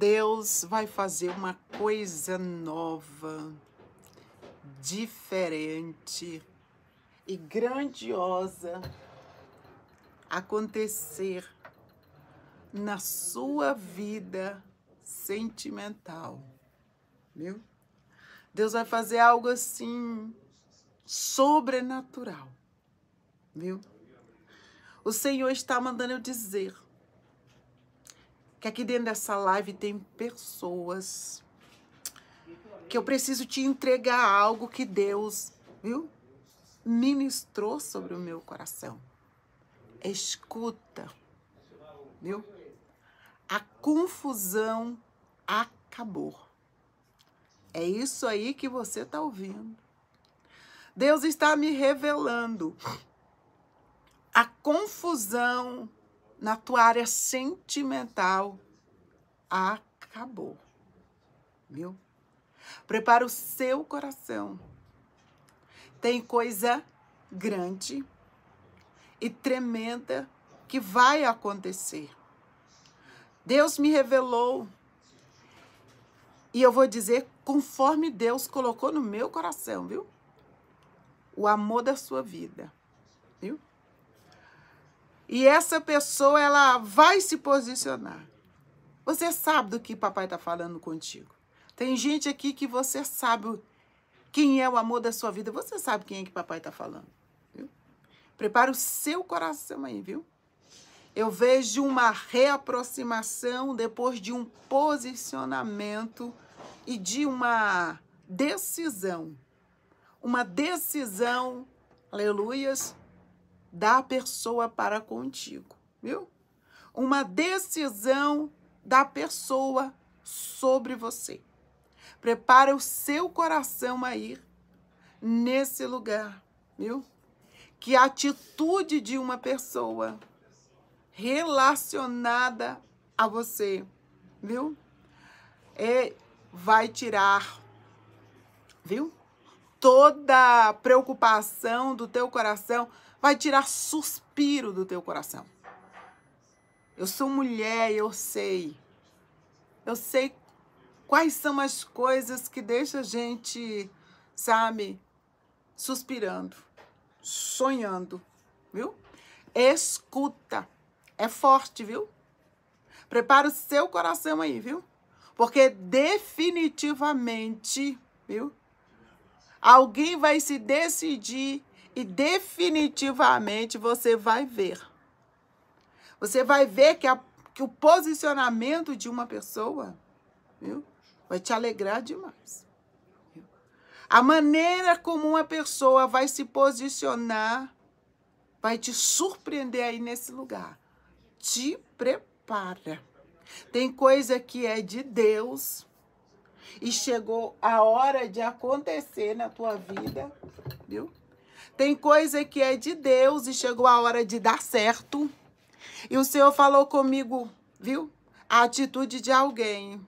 Deus vai fazer uma coisa nova, diferente e grandiosa acontecer na sua vida sentimental, viu? Deus vai fazer algo assim sobrenatural, viu? O Senhor está mandando eu dizer que aqui dentro dessa live tem pessoas que eu preciso te entregar algo que Deus, viu? Ministrou sobre o meu coração. Escuta, viu? A confusão acabou. É isso aí que você está ouvindo. Deus está me revelando. A confusão na tua área sentimental, acabou. Viu? Prepara o seu coração. Tem coisa grande e tremenda que vai acontecer. Deus me revelou e eu vou dizer conforme Deus colocou no meu coração, viu? O amor da sua vida, viu? E essa pessoa, ela vai se posicionar. Você sabe do que papai está falando contigo. Tem gente aqui que você sabe quem é o amor da sua vida. Você sabe quem é que papai está falando. Viu? Prepara o seu coração aí, viu? Eu vejo uma reaproximação depois de um posicionamento e de uma decisão. Uma decisão, aleluias, da pessoa para contigo, viu? Uma decisão da pessoa sobre você. Prepara o seu coração a ir nesse lugar, viu? Que a atitude de uma pessoa relacionada a você, viu? É, vai tirar, viu? Toda preocupação do teu coração, vai tirar suspiro do teu coração. Eu sou mulher, eu sei. Eu sei quais são as coisas que deixa a gente, sabe, suspirando, sonhando, viu? Escuta. É forte, viu? Prepara o seu coração aí, viu? Porque definitivamente, viu? Alguém vai se decidir e definitivamente você vai ver. Você vai ver que, a, que o posicionamento de uma pessoa viu, vai te alegrar demais. A maneira como uma pessoa vai se posicionar vai te surpreender aí nesse lugar. Te prepara. Tem coisa que é de Deus e chegou a hora de acontecer na tua vida, viu? Tem coisa que é de Deus e chegou a hora de dar certo. E o Senhor falou comigo, viu? A atitude de alguém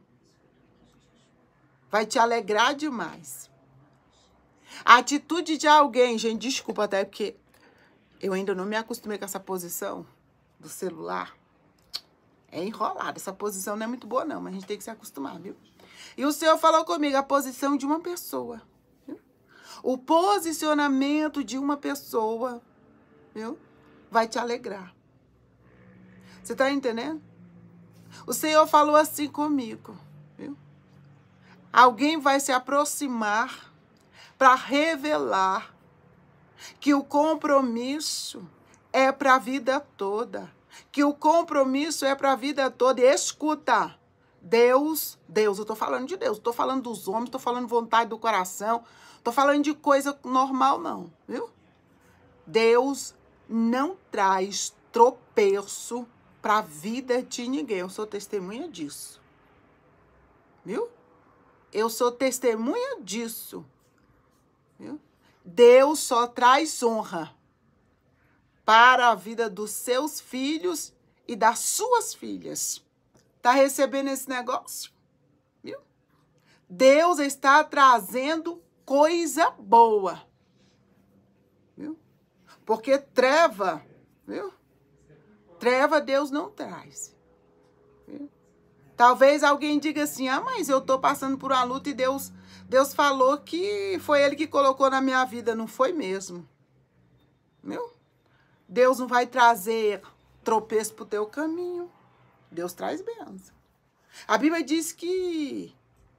vai te alegrar demais. A atitude de alguém, gente, desculpa até porque eu ainda não me acostumei com essa posição do celular. É enrolada, essa posição não é muito boa não, mas a gente tem que se acostumar, viu? E o Senhor falou comigo a posição de uma pessoa. O posicionamento de uma pessoa, viu? Vai te alegrar. Você está entendendo? O Senhor falou assim comigo, viu? Alguém vai se aproximar para revelar que o compromisso é para a vida toda, que o compromisso é para a vida toda. E escuta, Deus, Deus, eu estou falando de Deus, estou falando dos homens, estou falando vontade do coração, Tô falando de coisa normal, não, viu? Deus não traz tropeço para a vida de ninguém. Eu sou testemunha disso. Viu? Eu sou testemunha disso. Viu? Deus só traz honra para a vida dos seus filhos e das suas filhas. Tá recebendo esse negócio? Viu? Deus está trazendo coisa boa. Viu? Porque treva, viu? Treva Deus não traz. Viu? Talvez alguém diga assim: "Ah, mas eu tô passando por uma luta e Deus Deus falou que foi ele que colocou na minha vida, não foi mesmo?" Meu? Deus não vai trazer tropeço pro teu caminho. Deus traz bênção. A Bíblia diz que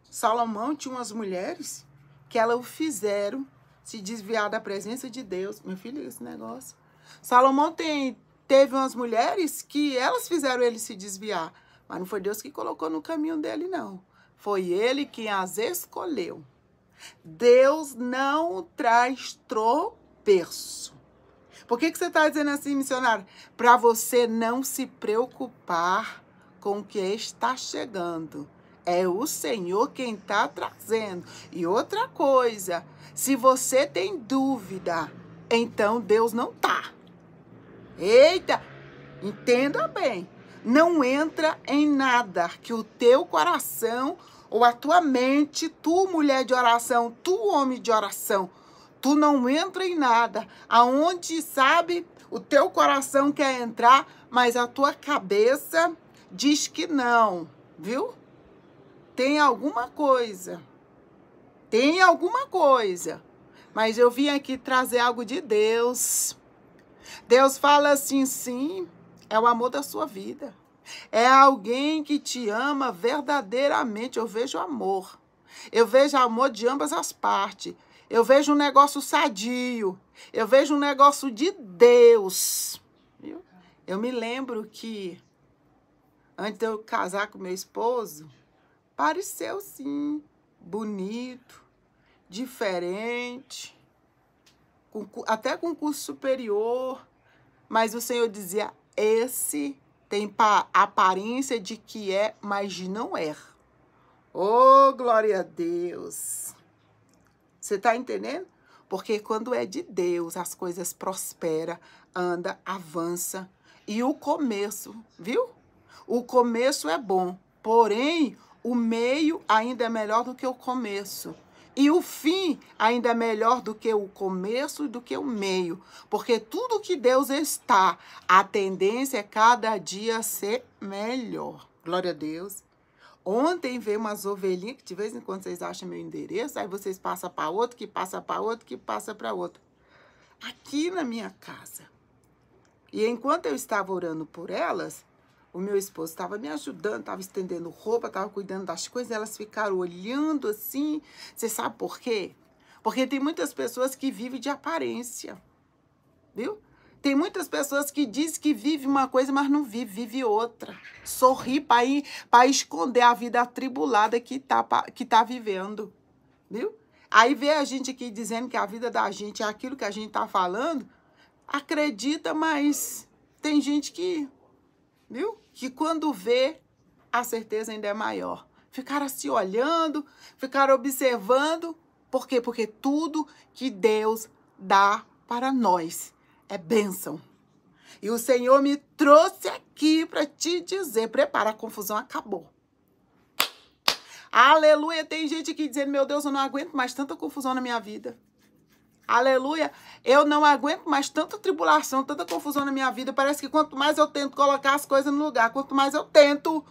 Salomão tinha umas mulheres que ela o fizeram se desviar da presença de Deus. Meu filho, esse negócio. Salomão tem, teve umas mulheres que elas fizeram ele se desviar, mas não foi Deus que colocou no caminho dele, não. Foi ele quem as escolheu. Deus não traz tropeço. Por que, que você está dizendo assim, missionário? Para você não se preocupar com o que está chegando é o Senhor quem está trazendo. E outra coisa, se você tem dúvida, então Deus não tá. Eita, entenda bem. Não entra em nada que o teu coração ou a tua mente, tu mulher de oração, tu homem de oração, tu não entra em nada. Aonde, sabe, o teu coração quer entrar, mas a tua cabeça diz que não, viu? tem alguma coisa. Tem alguma coisa. Mas eu vim aqui trazer algo de Deus. Deus fala assim, sim, é o amor da sua vida. É alguém que te ama verdadeiramente. Eu vejo amor. Eu vejo amor de ambas as partes. Eu vejo um negócio sadio. Eu vejo um negócio de Deus. Eu me lembro que antes de eu casar com meu esposo, Pareceu sim, bonito, diferente, com, até com curso superior, mas o Senhor dizia: esse tem a aparência de que é, mas não é. Oh, glória a Deus! Você está entendendo? Porque quando é de Deus, as coisas prosperam, anda, avança. E o começo, viu? O começo é bom, porém o meio ainda é melhor do que o começo. E o fim ainda é melhor do que o começo e do que o meio, porque tudo que Deus está, a tendência é cada dia ser melhor. Glória a Deus. Ontem veio umas ovelhinhas que de vez em quando vocês acham meu endereço, aí vocês passam para outro, que passa para outro, que passa para outro. Aqui na minha casa. E enquanto eu estava orando por elas, o meu esposo estava me ajudando, estava estendendo roupa, estava cuidando das coisas, elas ficaram olhando assim. Você sabe por quê? Porque tem muitas pessoas que vivem de aparência, viu? Tem muitas pessoas que dizem que vive uma coisa, mas não vive, vive outra. Sorri para esconder a vida atribulada que está que tá vivendo, viu? Aí vê a gente aqui dizendo que a vida da gente é aquilo que a gente está falando, acredita, mas tem gente que, viu? que quando vê, a certeza ainda é maior. Ficaram se olhando, ficaram observando. Por quê? Porque tudo que Deus dá para nós é bênção. E o Senhor me trouxe aqui para te dizer: prepara, a confusão acabou. Aleluia! Tem gente aqui dizendo: meu Deus, eu não aguento mais tanta confusão na minha vida. Aleluia. Eu não aguento mais tanta tribulação, tanta confusão na minha vida. Parece que quanto mais eu tento colocar as coisas no lugar, quanto mais eu tento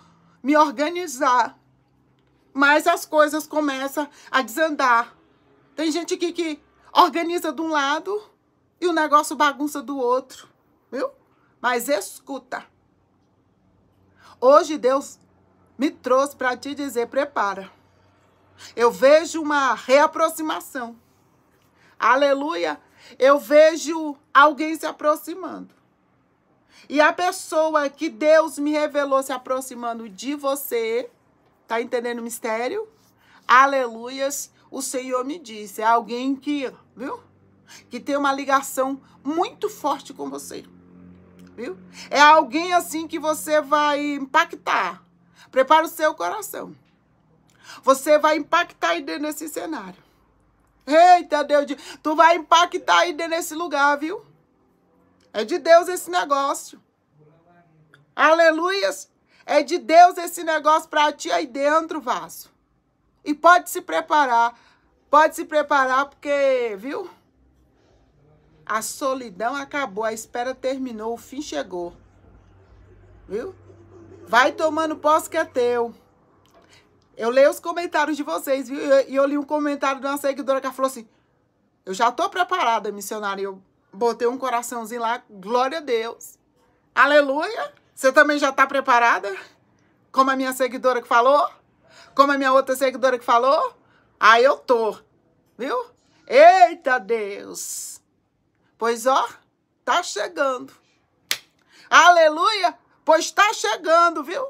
me organizar, mais as coisas começam a desandar. Tem gente aqui que organiza de um lado e o negócio bagunça do outro, viu? Mas escuta. Hoje Deus me trouxe para te dizer: prepara. Eu vejo uma reaproximação. Aleluia. Eu vejo alguém se aproximando. E a pessoa que Deus me revelou se aproximando de você, tá entendendo o mistério? Aleluias. O Senhor me disse, é alguém que, viu? Que tem uma ligação muito forte com você. Viu? É alguém assim que você vai impactar. Prepara o seu coração. Você vai impactar aí dentro desse cenário. Eita, Deus, tu vai impactar aí nesse lugar, viu? É de Deus esse negócio. Aleluias. É de Deus esse negócio para ti aí dentro, vaso. E pode se preparar. Pode se preparar porque, viu? A solidão acabou, a espera terminou, o fim chegou. Viu? Vai tomando posse que é teu. Eu leio os comentários de vocês, viu? E eu, eu, li um comentário de uma seguidora que falou assim: Eu já tô preparada, missionária. Eu botei um coraçãozinho lá, glória a Deus. Aleluia! Você também já tá preparada? Como a minha seguidora que falou? Como a minha outra seguidora que falou? Ah, eu tô, viu? Eita Deus! Pois ó, tá chegando. Aleluia! Pois tá chegando, viu?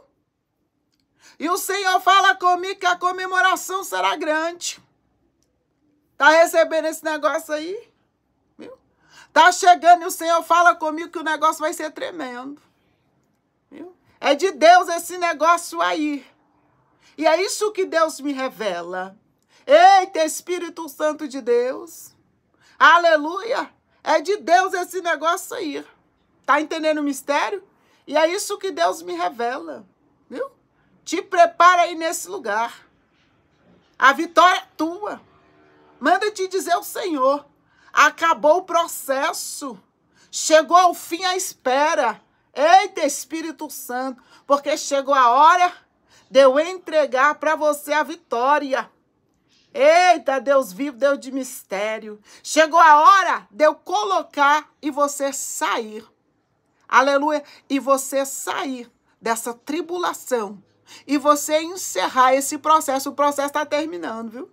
E o Senhor fala comigo que a comemoração será grande. Tá recebendo esse negócio aí? Viu? Tá chegando e o Senhor fala comigo que o negócio vai ser tremendo. Viu? É de Deus esse negócio aí. E é isso que Deus me revela. Eita, Espírito Santo de Deus. Aleluia. É de Deus esse negócio aí. Tá entendendo o mistério? E é isso que Deus me revela. Viu? Te prepara aí nesse lugar. A vitória é tua. Manda te dizer o Senhor. Acabou o processo. Chegou ao fim a espera. Eita, Espírito Santo, porque chegou a hora de eu entregar para você a vitória. Eita, Deus vivo, Deus de mistério. Chegou a hora de eu colocar e você sair. Aleluia. E você sair dessa tribulação e você encerrar esse processo. O processo está terminando, viu?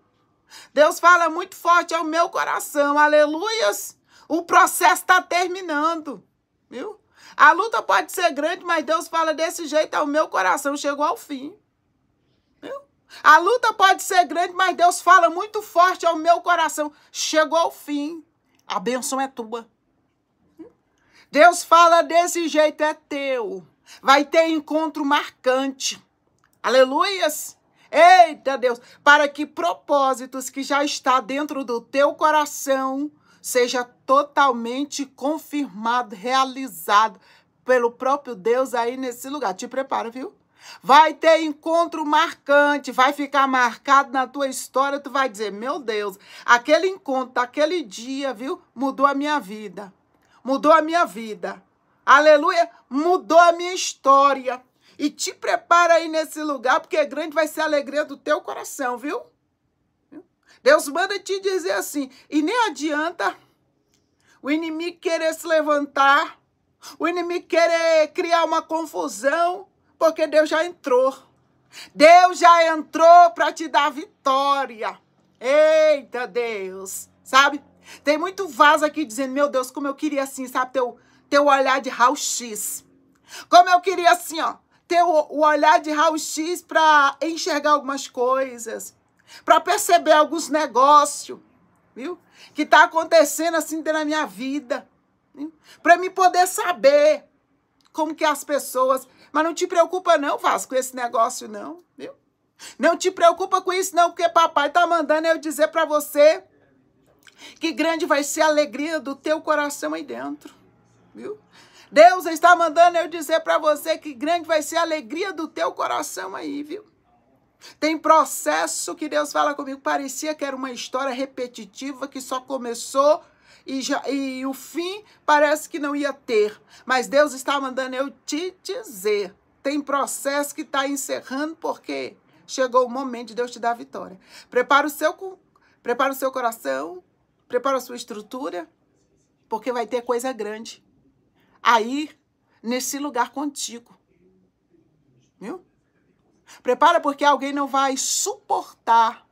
Deus fala muito forte ao meu coração, aleluias. O processo está terminando, viu? A luta pode ser grande, mas Deus fala desse jeito ao meu coração, chegou ao fim. Viu? A luta pode ser grande, mas Deus fala muito forte ao meu coração, chegou ao fim. A benção é tua. Deus fala desse jeito, é teu. Vai ter encontro marcante. Aleluias! Eita Deus, para que propósitos que já está dentro do teu coração seja totalmente confirmado, realizado pelo próprio Deus aí nesse lugar. Te prepara, viu? Vai ter encontro marcante, vai ficar marcado na tua história, tu vai dizer: "Meu Deus, aquele encontro, aquele dia, viu? Mudou a minha vida. Mudou a minha vida. Aleluia, mudou a minha história." E te prepara aí nesse lugar, porque grande vai ser a alegria do teu coração, viu? Deus manda te dizer assim, e nem adianta o inimigo querer se levantar, o inimigo querer criar uma confusão, porque Deus já entrou. Deus já entrou para te dar vitória. Eita Deus, sabe? Tem muito vaso aqui dizendo, meu Deus, como eu queria assim, sabe, teu, teu olhar de raio X. Como eu queria assim, ó, ter o, o olhar de raio-x para enxergar algumas coisas, para perceber alguns negócios, viu? Que está acontecendo assim na minha vida, para me poder saber como que é as pessoas. Mas não te preocupa não, Vasco, com esse negócio não, viu? Não te preocupa com isso não, porque papai tá mandando eu dizer para você que grande vai ser a alegria do teu coração aí dentro, viu? Deus está mandando eu dizer para você que grande vai ser a alegria do teu coração aí, viu? Tem processo que Deus fala comigo, parecia que era uma história repetitiva que só começou e, já, e o fim parece que não ia ter. Mas Deus está mandando eu te dizer. Tem processo que está encerrando porque chegou o momento de Deus te dar a vitória. Prepara o seu, prepara o seu coração, prepara a sua estrutura, porque vai ter coisa grande a ir nesse lugar contigo. Viu? Prepara porque alguém não vai suportar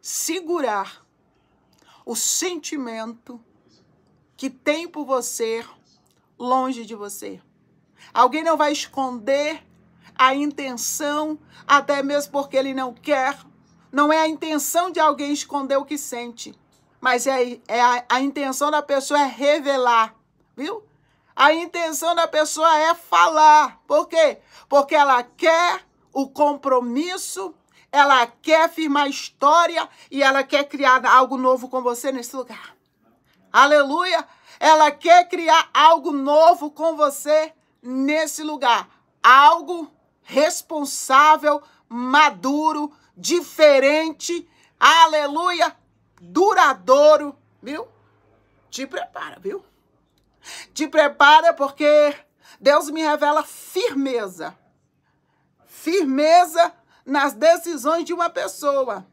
segurar o sentimento que tem por você longe de você. Alguém não vai esconder a intenção, até mesmo porque ele não quer. Não é a intenção de alguém esconder o que sente, mas é, é a, a intenção da pessoa é revelar, viu? A intenção da pessoa é falar. Por quê? Porque ela quer o compromisso, ela quer firmar história e ela quer criar algo novo com você nesse lugar. Aleluia! Ela quer criar algo novo com você nesse lugar. Algo responsável, maduro, diferente. Aleluia! Duradouro, viu? Te prepara, viu? Te prepara porque Deus me revela firmeza. Firmeza nas decisões de uma pessoa.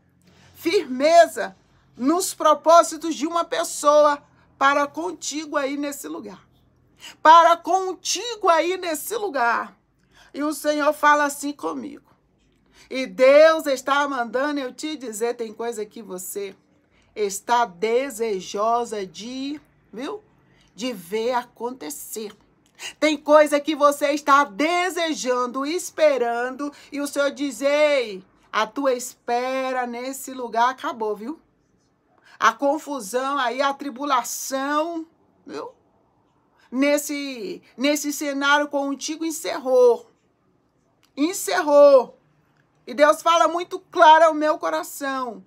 Firmeza nos propósitos de uma pessoa para contigo aí nesse lugar. Para contigo aí nesse lugar. E o Senhor fala assim comigo. E Deus está mandando eu te dizer: tem coisa que você está desejosa de, viu? de ver acontecer. Tem coisa que você está desejando, esperando, e o Senhor diz: Ei, a tua espera nesse lugar acabou, viu? A confusão aí, a tribulação, viu? Nesse, nesse cenário contigo encerrou. Encerrou. E Deus fala muito claro ao meu coração.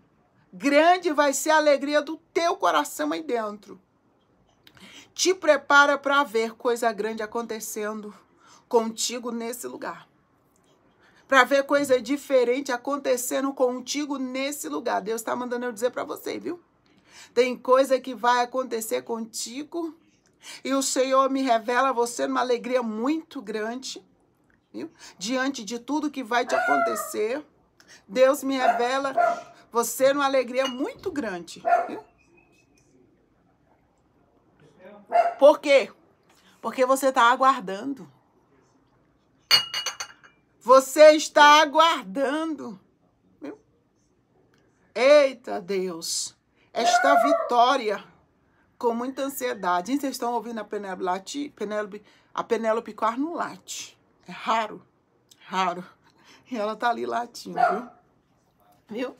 Grande vai ser a alegria do teu coração aí dentro te prepara para ver coisa grande acontecendo contigo nesse lugar. Para ver coisa diferente acontecendo contigo nesse lugar. Deus está mandando eu dizer para você, viu? Tem coisa que vai acontecer contigo e o Senhor me revela a você numa alegria muito grande, viu? Diante de tudo que vai te acontecer, Deus me revela você numa alegria muito grande, viu? Por quê? Porque você está aguardando. Você está aguardando. Eita Deus, esta vitória com muita ansiedade. vocês estão ouvindo a Penélope latir? Penélope, a Penélope quase não late. É raro, raro. E ela tá ali latindo, viu? Viu?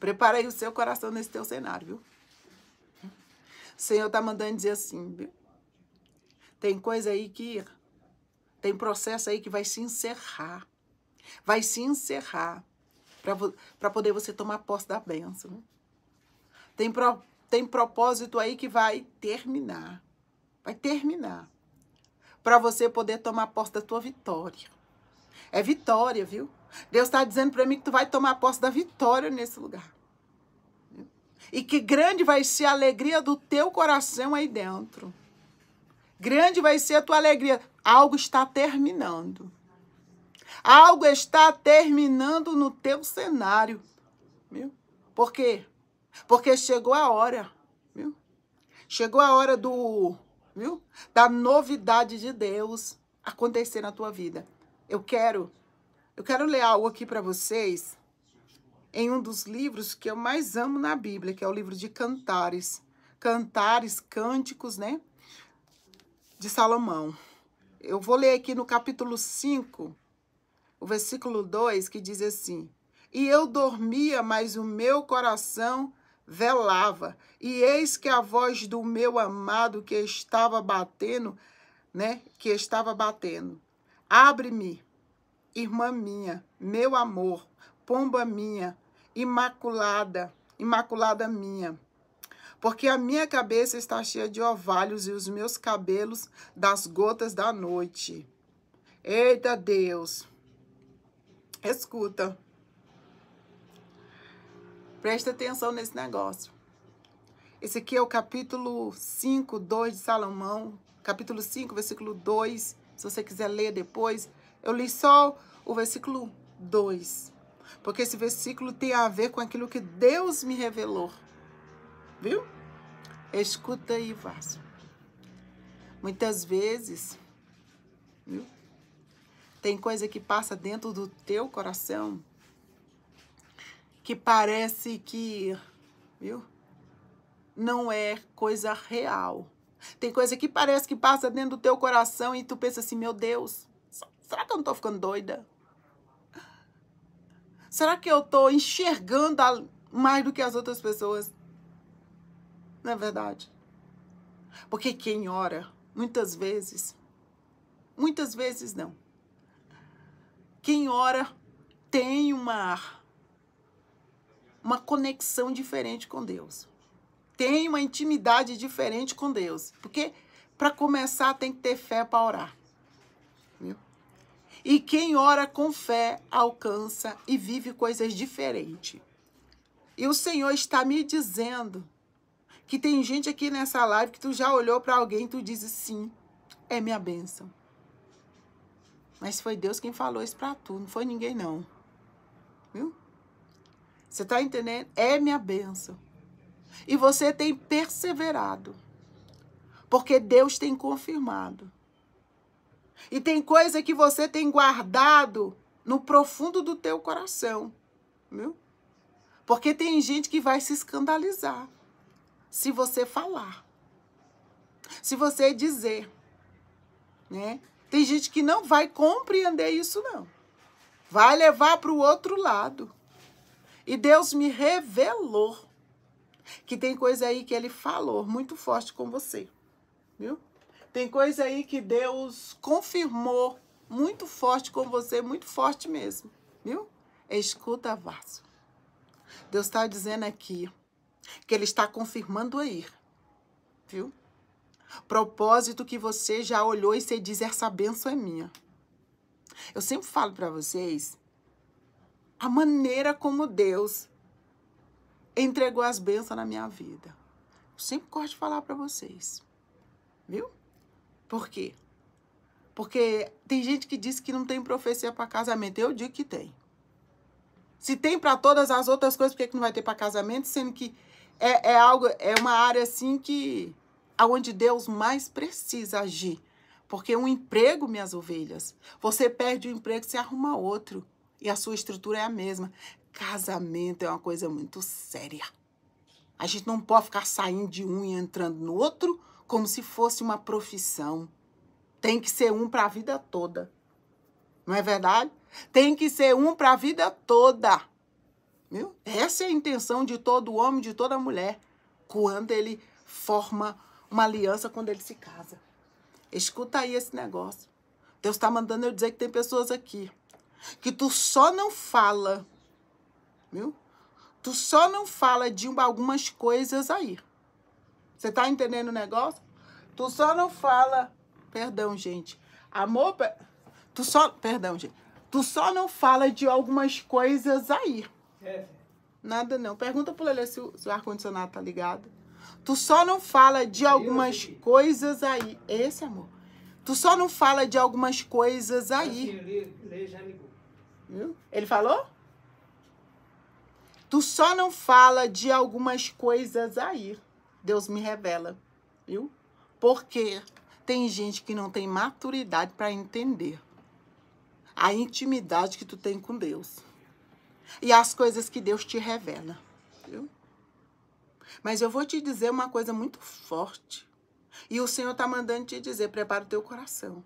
Prepara aí o seu coração nesse teu cenário, viu? O Senhor está mandando dizer assim, viu? Tem coisa aí que. Tem processo aí que vai se encerrar. Vai se encerrar para poder você tomar posse da bênção. Tem, pro, tem propósito aí que vai terminar. Vai terminar. Para você poder tomar posse da tua vitória. É vitória, viu? Deus está dizendo para mim que tu vai tomar posse da vitória nesse lugar. E que grande vai ser a alegria do teu coração aí dentro. Grande vai ser a tua alegria. Algo está terminando. Algo está terminando no teu cenário. Viu? Por quê? Porque chegou a hora. Viu? Chegou a hora do, viu? Da novidade de Deus acontecer na tua vida. Eu quero eu quero ler algo aqui para vocês em um dos livros que eu mais amo na Bíblia, que é o livro de Cantares. Cantares, Cânticos, né? De Salomão. Eu vou ler aqui no capítulo 5, o versículo 2, que diz assim: E eu dormia, mas o meu coração velava, e eis que a voz do meu amado que estava batendo, né? Que estava batendo. Abre-me, irmã minha, meu amor, pomba minha, imaculada, imaculada minha. Porque a minha cabeça está cheia de ovalhos e os meus cabelos das gotas da noite. Eita Deus! Escuta. Presta atenção nesse negócio. Esse aqui é o capítulo 5, 2 de Salomão. Capítulo 5, versículo 2. Se você quiser ler depois, eu li só o versículo 2 porque esse versículo tem a ver com aquilo que Deus me revelou. Viu? Escuta aí, vaso. Muitas vezes, viu? Tem coisa que passa dentro do teu coração que parece que, viu? Não é coisa real. Tem coisa que parece que passa dentro do teu coração e tu pensa assim, meu Deus, será que eu não tô ficando doida? Será que eu estou enxergando mais do que as outras pessoas? Não é verdade? Porque quem ora, muitas vezes, muitas vezes não. Quem ora tem uma uma conexão diferente com Deus. Tem uma intimidade diferente com Deus, porque para começar tem que ter fé para orar. E quem ora com fé alcança e vive coisas diferentes. E o Senhor está me dizendo que tem gente aqui nessa live que tu já olhou para alguém e tu dizes sim, é minha bênção. Mas foi Deus quem falou isso para tu, não foi ninguém não. Viu? Você está entendendo? É minha bênção. E você tem perseverado. Porque Deus tem confirmado. E tem coisa que você tem guardado no profundo do teu coração, viu? Porque tem gente que vai se escandalizar se você falar. Se você dizer, né? Tem gente que não vai compreender isso não. Vai levar para o outro lado. E Deus me revelou que tem coisa aí que ele falou muito forte com você. Viu? Tem coisa aí que Deus confirmou muito forte com você, muito forte mesmo, viu? Escuta, vaso. Deus está dizendo aqui que Ele está confirmando aí, viu? Propósito que você já olhou e você diz: essa benção é minha. Eu sempre falo para vocês a maneira como Deus entregou as bênçãos na minha vida. Eu sempre gosto de falar para vocês, viu? Por quê? Porque tem gente que diz que não tem profecia para casamento. Eu digo que tem. Se tem para todas as outras coisas, por que, que não vai ter para casamento? Sendo que é, é, algo, é uma área assim que aonde Deus mais precisa agir. Porque um emprego, minhas ovelhas, você perde o um emprego, você arruma outro. E a sua estrutura é a mesma. Casamento é uma coisa muito séria. A gente não pode ficar saindo de um e entrando no outro como se fosse uma profissão. Tem que ser um para a vida toda. Não é verdade? Tem que ser um para a vida toda. Viu? Essa é a intenção de todo homem, de toda mulher, quando ele forma uma aliança, quando ele se casa. Escuta aí esse negócio. Deus está mandando eu dizer que tem pessoas aqui que tu só não fala, viu? Tu só não fala de algumas coisas aí. Você tá entendendo o negócio? Tu só não fala, perdão, gente. Amor, tu só, perdão, gente. Tu só não fala de algumas coisas aí. É. Nada não. Pergunta pro Lelê se o, o ar-condicionado tá ligado. Tu só não fala de algumas coisas aí. Esse, amor. Tu só não fala de algumas coisas aí. Viu? Ele falou? Tu só não fala de algumas coisas aí. Deus me revela, viu? Porque tem gente que não tem maturidade para entender a intimidade que tu tem com Deus e as coisas que Deus te revela, viu? Mas eu vou te dizer uma coisa muito forte. E o Senhor está mandando te dizer: prepara o teu coração.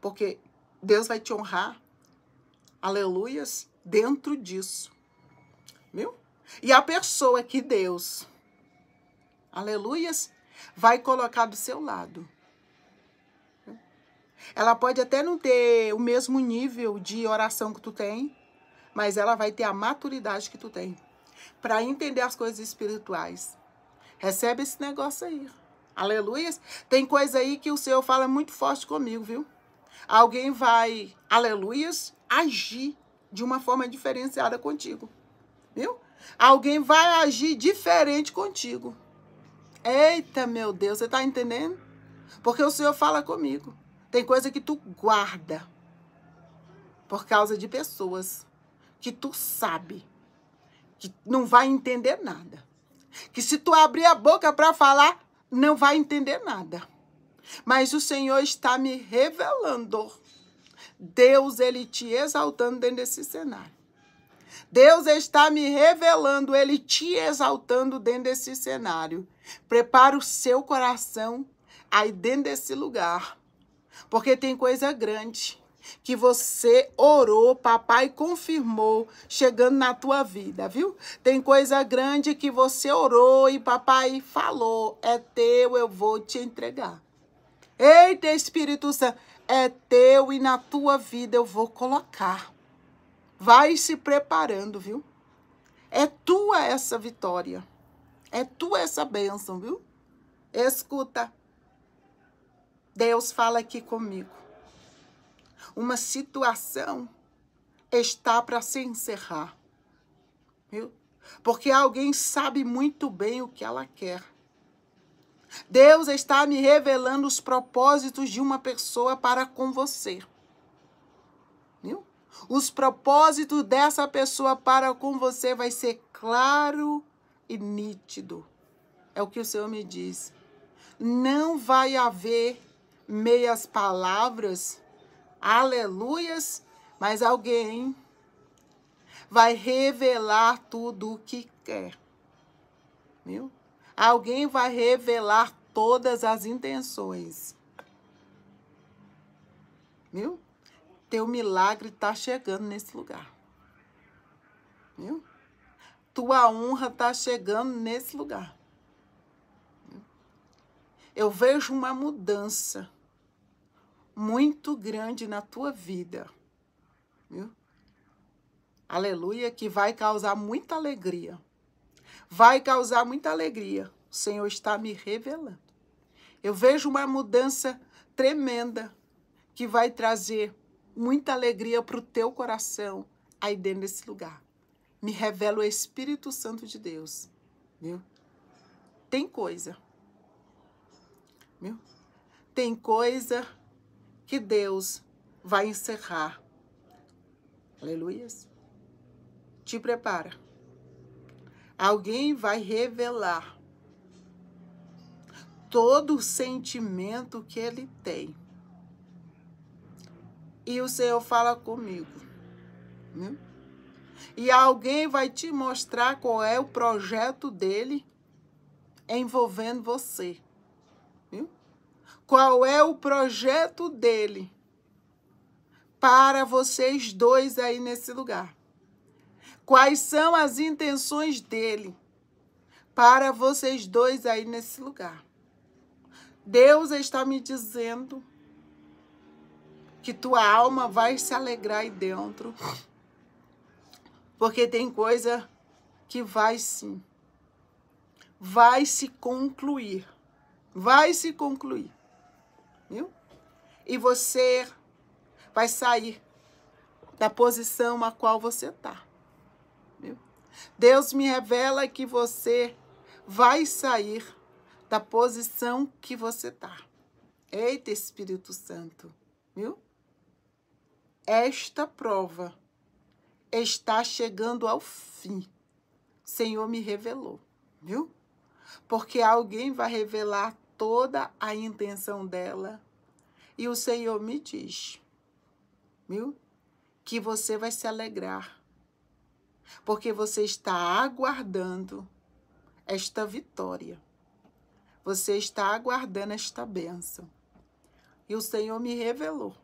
Porque Deus vai te honrar, aleluias, dentro disso. Viu? E a pessoa que Deus aleluias, vai colocar do seu lado. Ela pode até não ter o mesmo nível de oração que tu tem, mas ela vai ter a maturidade que tu tem para entender as coisas espirituais. Recebe esse negócio aí. Aleluias. Tem coisa aí que o Senhor fala muito forte comigo, viu? Alguém vai, aleluias, agir de uma forma diferenciada contigo. Viu? Alguém vai agir diferente contigo. Eita, meu Deus, você está entendendo? Porque o Senhor fala comigo. Tem coisa que tu guarda por causa de pessoas que tu sabe que não vai entender nada. Que se tu abrir a boca para falar, não vai entender nada. Mas o Senhor está me revelando. Deus, ele te exaltando dentro desse cenário. Deus está me revelando, Ele te exaltando dentro desse cenário. Prepara o seu coração aí dentro desse lugar, porque tem coisa grande que você orou, papai confirmou, chegando na tua vida, viu? Tem coisa grande que você orou e papai falou, é teu, eu vou te entregar. Eita, Espírito Santo, é teu e na tua vida eu vou colocar. Vai se preparando, viu? É tua essa vitória. É tua essa bênção, viu? Escuta. Deus fala aqui comigo. Uma situação está para se encerrar. Viu? Porque alguém sabe muito bem o que ela quer. Deus está me revelando os propósitos de uma pessoa para com você. Os propósitos dessa pessoa para com você vai ser claro e nítido. É o que o Senhor me diz. Não vai haver meias palavras, aleluias, mas alguém vai revelar tudo o que quer. Viu? Alguém vai revelar todas as intenções. Viu? Teu milagre está chegando nesse lugar. Viu? Tua honra está chegando nesse lugar. Eu vejo uma mudança muito grande na tua vida. Viu? Aleluia, que vai causar muita alegria. Vai causar muita alegria. O Senhor está me revelando. Eu vejo uma mudança tremenda que vai trazer muita alegria para o teu coração aí dentro desse lugar. Me revela o Espírito Santo de Deus, viu? Tem coisa, viu? Tem coisa que Deus vai encerrar. Aleluias. Te prepara. Alguém vai revelar todo o sentimento que ele tem e o Senhor fala comigo. Né? E alguém vai te mostrar qual é o projeto dele envolvendo você. Qual é o projeto dele para vocês dois aí nesse lugar? Quais são as intenções dele para vocês dois aí nesse lugar? Deus está me dizendo que tua alma vai se alegrar aí dentro. Porque tem coisa que vai sim. Vai se concluir. Vai se concluir. Viu? E você vai sair da posição a qual você está. Deus me revela que você vai sair da posição que você está. Eita, Espírito Santo, viu? Esta prova está chegando ao fim. O Senhor me revelou, viu? Porque alguém vai revelar toda a intenção dela. E o Senhor me diz, viu? Que você vai se alegrar. Porque você está aguardando esta vitória. Você está aguardando esta bênção. E o Senhor me revelou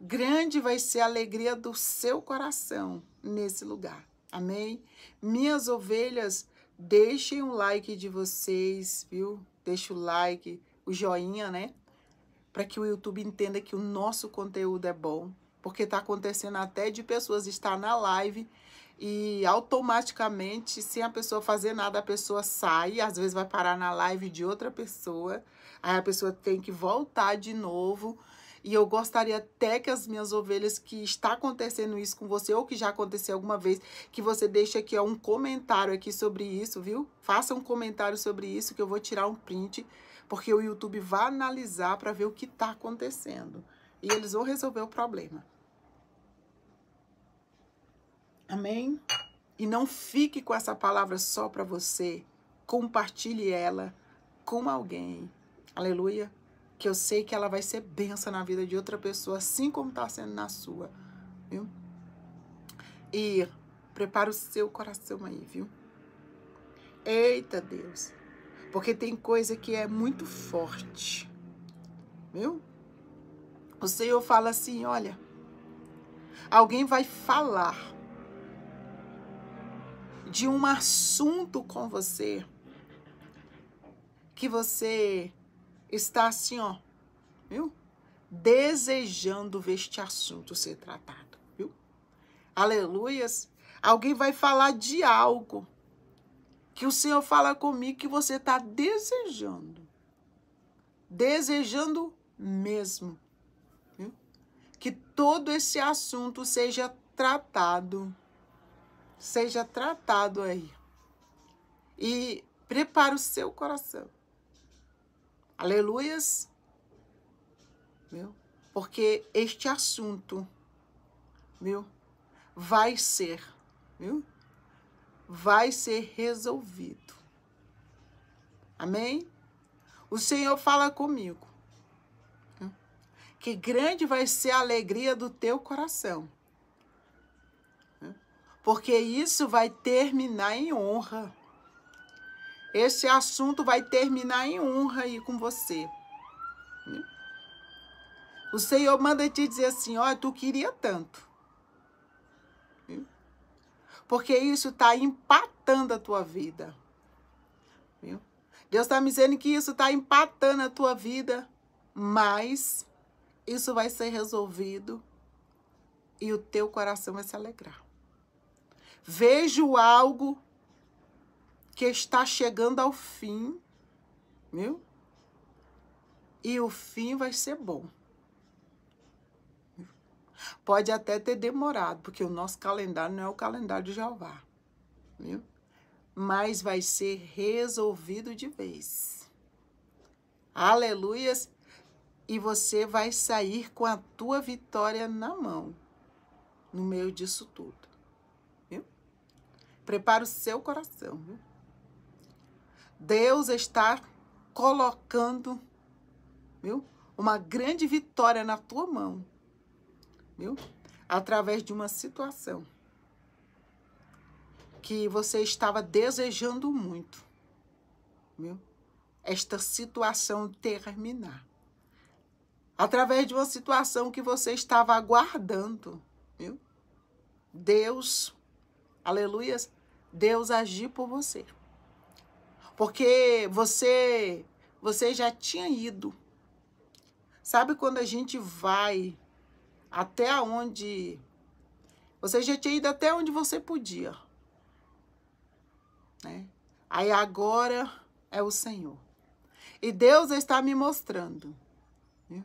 grande vai ser a alegria do seu coração nesse lugar. Amém? Minhas ovelhas, deixem um like de vocês, viu? Deixa o like, o joinha, né? Para que o YouTube entenda que o nosso conteúdo é bom. Porque está acontecendo até de pessoas estar na live e automaticamente, sem a pessoa fazer nada, a pessoa sai, às vezes vai parar na live de outra pessoa, aí a pessoa tem que voltar de novo. E eu gostaria até que as minhas ovelhas que está acontecendo isso com você ou que já aconteceu alguma vez, que você deixe aqui ó, um comentário aqui sobre isso, viu? Faça um comentário sobre isso que eu vou tirar um print, porque o YouTube vai analisar para ver o que está acontecendo. E eles vão resolver o problema. Amém? E não fique com essa palavra só para você. Compartilhe ela com alguém. Aleluia que eu sei que ela vai ser benção na vida de outra pessoa, assim como está sendo na sua, viu? E prepara o seu coração aí, viu? Eita Deus, porque tem coisa que é muito forte, viu? O Senhor fala assim, olha, alguém vai falar de um assunto com você que você está assim, ó, viu? Desejando ver este assunto ser tratado, viu? Aleluias. Alguém vai falar de algo que o Senhor fala comigo que você está desejando. Desejando mesmo. Viu? Que todo esse assunto seja tratado. Seja tratado aí. E prepara o seu coração Aleluias. Viu? Porque este assunto, viu? Vai ser, viu? Vai ser resolvido. Amém? O Senhor fala comigo. Que grande vai ser a alegria do teu coração. Porque isso vai terminar em honra. Este assunto vai terminar em honra aí com você. O Senhor manda te dizer assim, ó, tu queria tanto. Porque isso está empatando a tua vida. Viu? Deus está me dizendo que isso está empatando a tua vida, mas isso vai ser resolvido e o teu coração vai se alegrar. Vejo algo que está chegando ao fim, viu? E o fim vai ser bom. Pode até ter demorado, porque o nosso calendário não é o calendário de Jeová, viu? Mas vai ser resolvido de vez. Aleluias! E você vai sair com a tua vitória na mão, no meio disso tudo, viu? Prepara o seu coração, viu? Deus está colocando, viu? Uma grande vitória na tua mão, viu? Através de uma situação que você estava desejando muito, viu? Esta situação terminar. Através de uma situação que você estava aguardando, viu? Deus, aleluias, Deus agir por você. Porque você você já tinha ido. Sabe quando a gente vai até onde você já tinha ido até onde você podia. Né? Aí agora é o Senhor. E Deus está me mostrando. Né?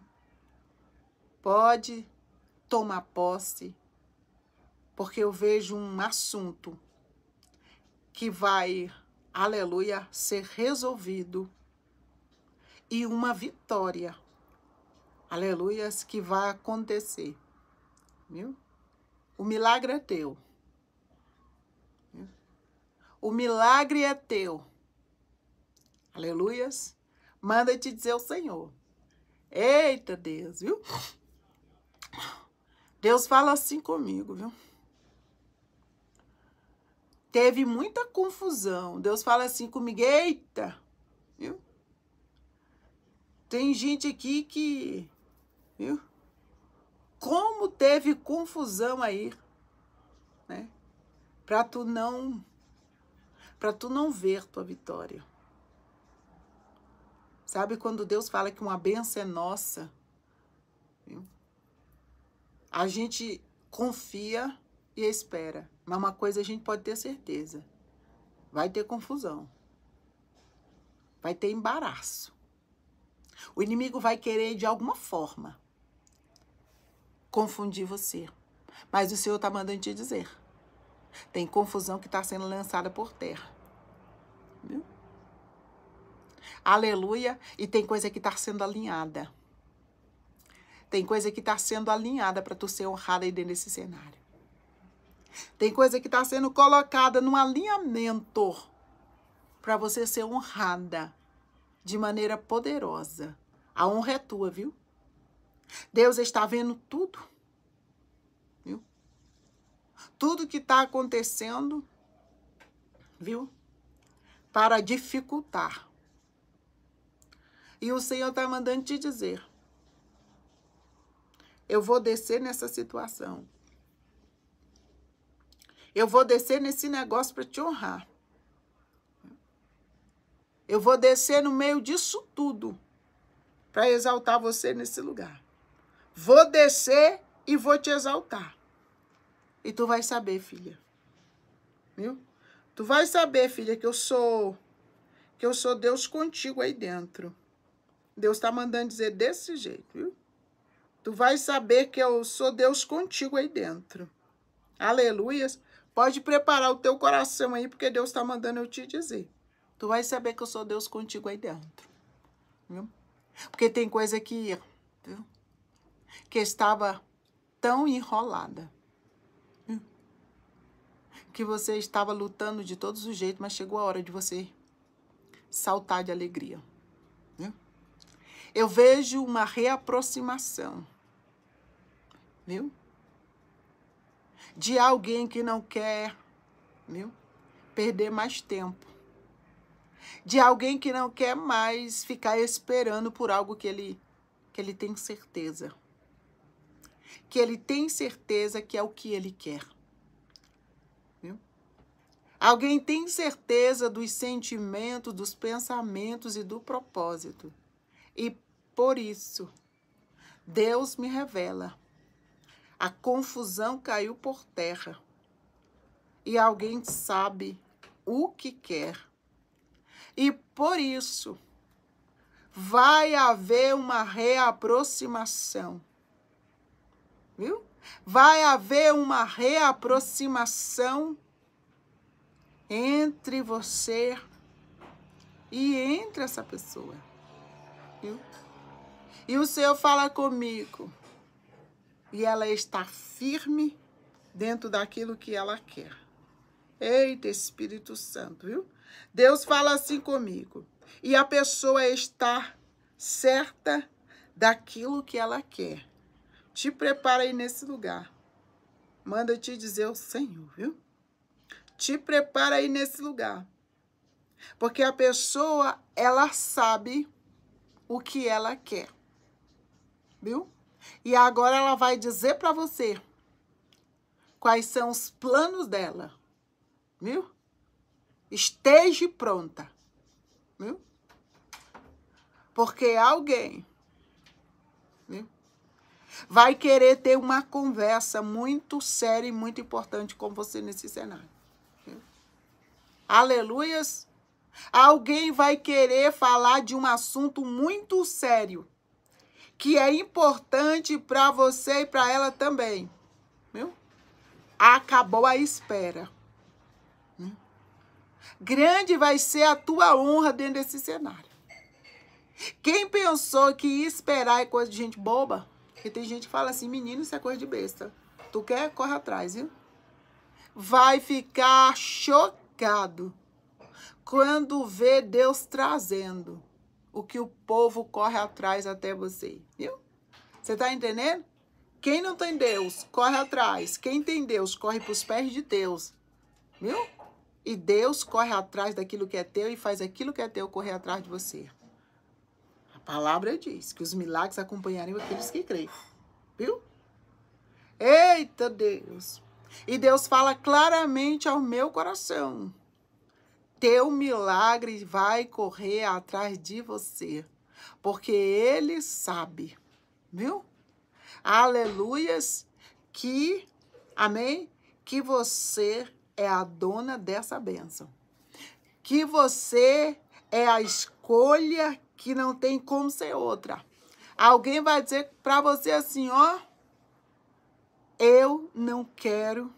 Pode tomar posse, porque eu vejo um assunto que vai aleluia, ser resolvido e uma vitória, aleluias, que vai acontecer, viu? O milagre é teu. O milagre é teu. Aleluias. Manda te dizer o Senhor. Eita, Deus, viu? Deus fala assim comigo, viu? teve muita confusão. Deus fala assim comigo, eita, viu? Tem gente aqui que, viu? Como teve confusão aí, né? Para tu não para tu não ver tua vitória. Sabe quando Deus fala que uma benção é nossa? Viu? A gente confia e espera. Mas uma coisa a gente pode ter certeza: vai ter confusão, vai ter embaraço. O inimigo vai querer, de alguma forma, confundir você. Mas o Senhor está mandando te dizer: tem confusão que está sendo lançada por terra. Viu? Aleluia! E tem coisa que está sendo alinhada. Tem coisa que está sendo alinhada para tu ser honrada aí dentro desse cenário. Tem coisa que está sendo colocada num alinhamento para você ser honrada de maneira poderosa. A honra é tua, viu? Deus está vendo tudo. Viu? Tudo que está acontecendo, viu? Para dificultar. E o Senhor está mandando te dizer: eu vou descer nessa situação eu vou descer nesse negócio para te honrar. Eu vou descer no meio disso tudo para exaltar você nesse lugar. Vou descer e vou te exaltar. E tu vai saber, filha. Viu? Tu vai saber, filha, que eu sou que eu sou Deus contigo aí dentro. Deus tá mandando dizer desse jeito, viu? Tu vai saber que eu sou Deus contigo aí dentro. Aleluias. Pode preparar o teu coração aí, porque Deus está mandando eu te dizer. Tu vai saber que eu sou Deus contigo aí dentro. Viu? Porque tem coisa que, viu? que estava tão enrolada. Viu? Que você estava lutando de todos os jeitos, mas chegou a hora de você saltar de alegria. Viu? Eu vejo uma reaproximação. Viu? de alguém que não quer, viu? Perder mais tempo. De alguém que não quer mais ficar esperando por algo que ele que ele tem certeza. Que ele tem certeza que é o que ele quer. Viu? Alguém tem certeza dos sentimentos, dos pensamentos e do propósito. E por isso, Deus me revela a confusão caiu por terra. E alguém sabe o que quer. E por isso vai haver uma reaproximação. Viu? Vai haver uma reaproximação entre você e entre essa pessoa. Viu? E o Senhor fala comigo e ela está firme dentro daquilo que ela quer. Eita, Espírito Santo, viu? Deus fala assim comigo. E a pessoa está certa daquilo que ela quer. Te prepara aí nesse lugar. Manda te dizer o Senhor, viu? Te prepara aí nesse lugar. Porque a pessoa, ela sabe o que ela quer. Viu? E agora ela vai dizer para você quais são os planos dela. Viu? Esteja pronta. Viu? Porque alguém viu? vai querer ter uma conversa muito séria e muito importante com você nesse cenário. Viu? Aleluias! Alguém vai querer falar de um assunto muito sério que é importante para você e para ela também. Viu? Acabou a espera. Grande vai ser a tua honra dentro desse cenário. Quem pensou que esperar é coisa de gente boba? Porque tem gente que fala assim, menino, isso é coisa de besta. Tu quer? Corre atrás, viu? Vai ficar chocado quando vê Deus trazendo o que o povo corre atrás até você, viu? Você tá entendendo? Quem não tem Deus, corre atrás. Quem tem Deus, corre para os pés de Deus, viu? E Deus corre atrás daquilo que é teu e faz aquilo que é teu correr atrás de você. A palavra diz que os milagres acompanharão aqueles que creem, viu? Eita Deus! E Deus fala claramente ao meu coração teu milagre vai correr atrás de você, porque ele sabe, viu? Aleluias, que, amém? Que você é a dona dessa bênção. Que você é a escolha que não tem como ser outra. Alguém vai dizer para você assim, ó, eu não quero,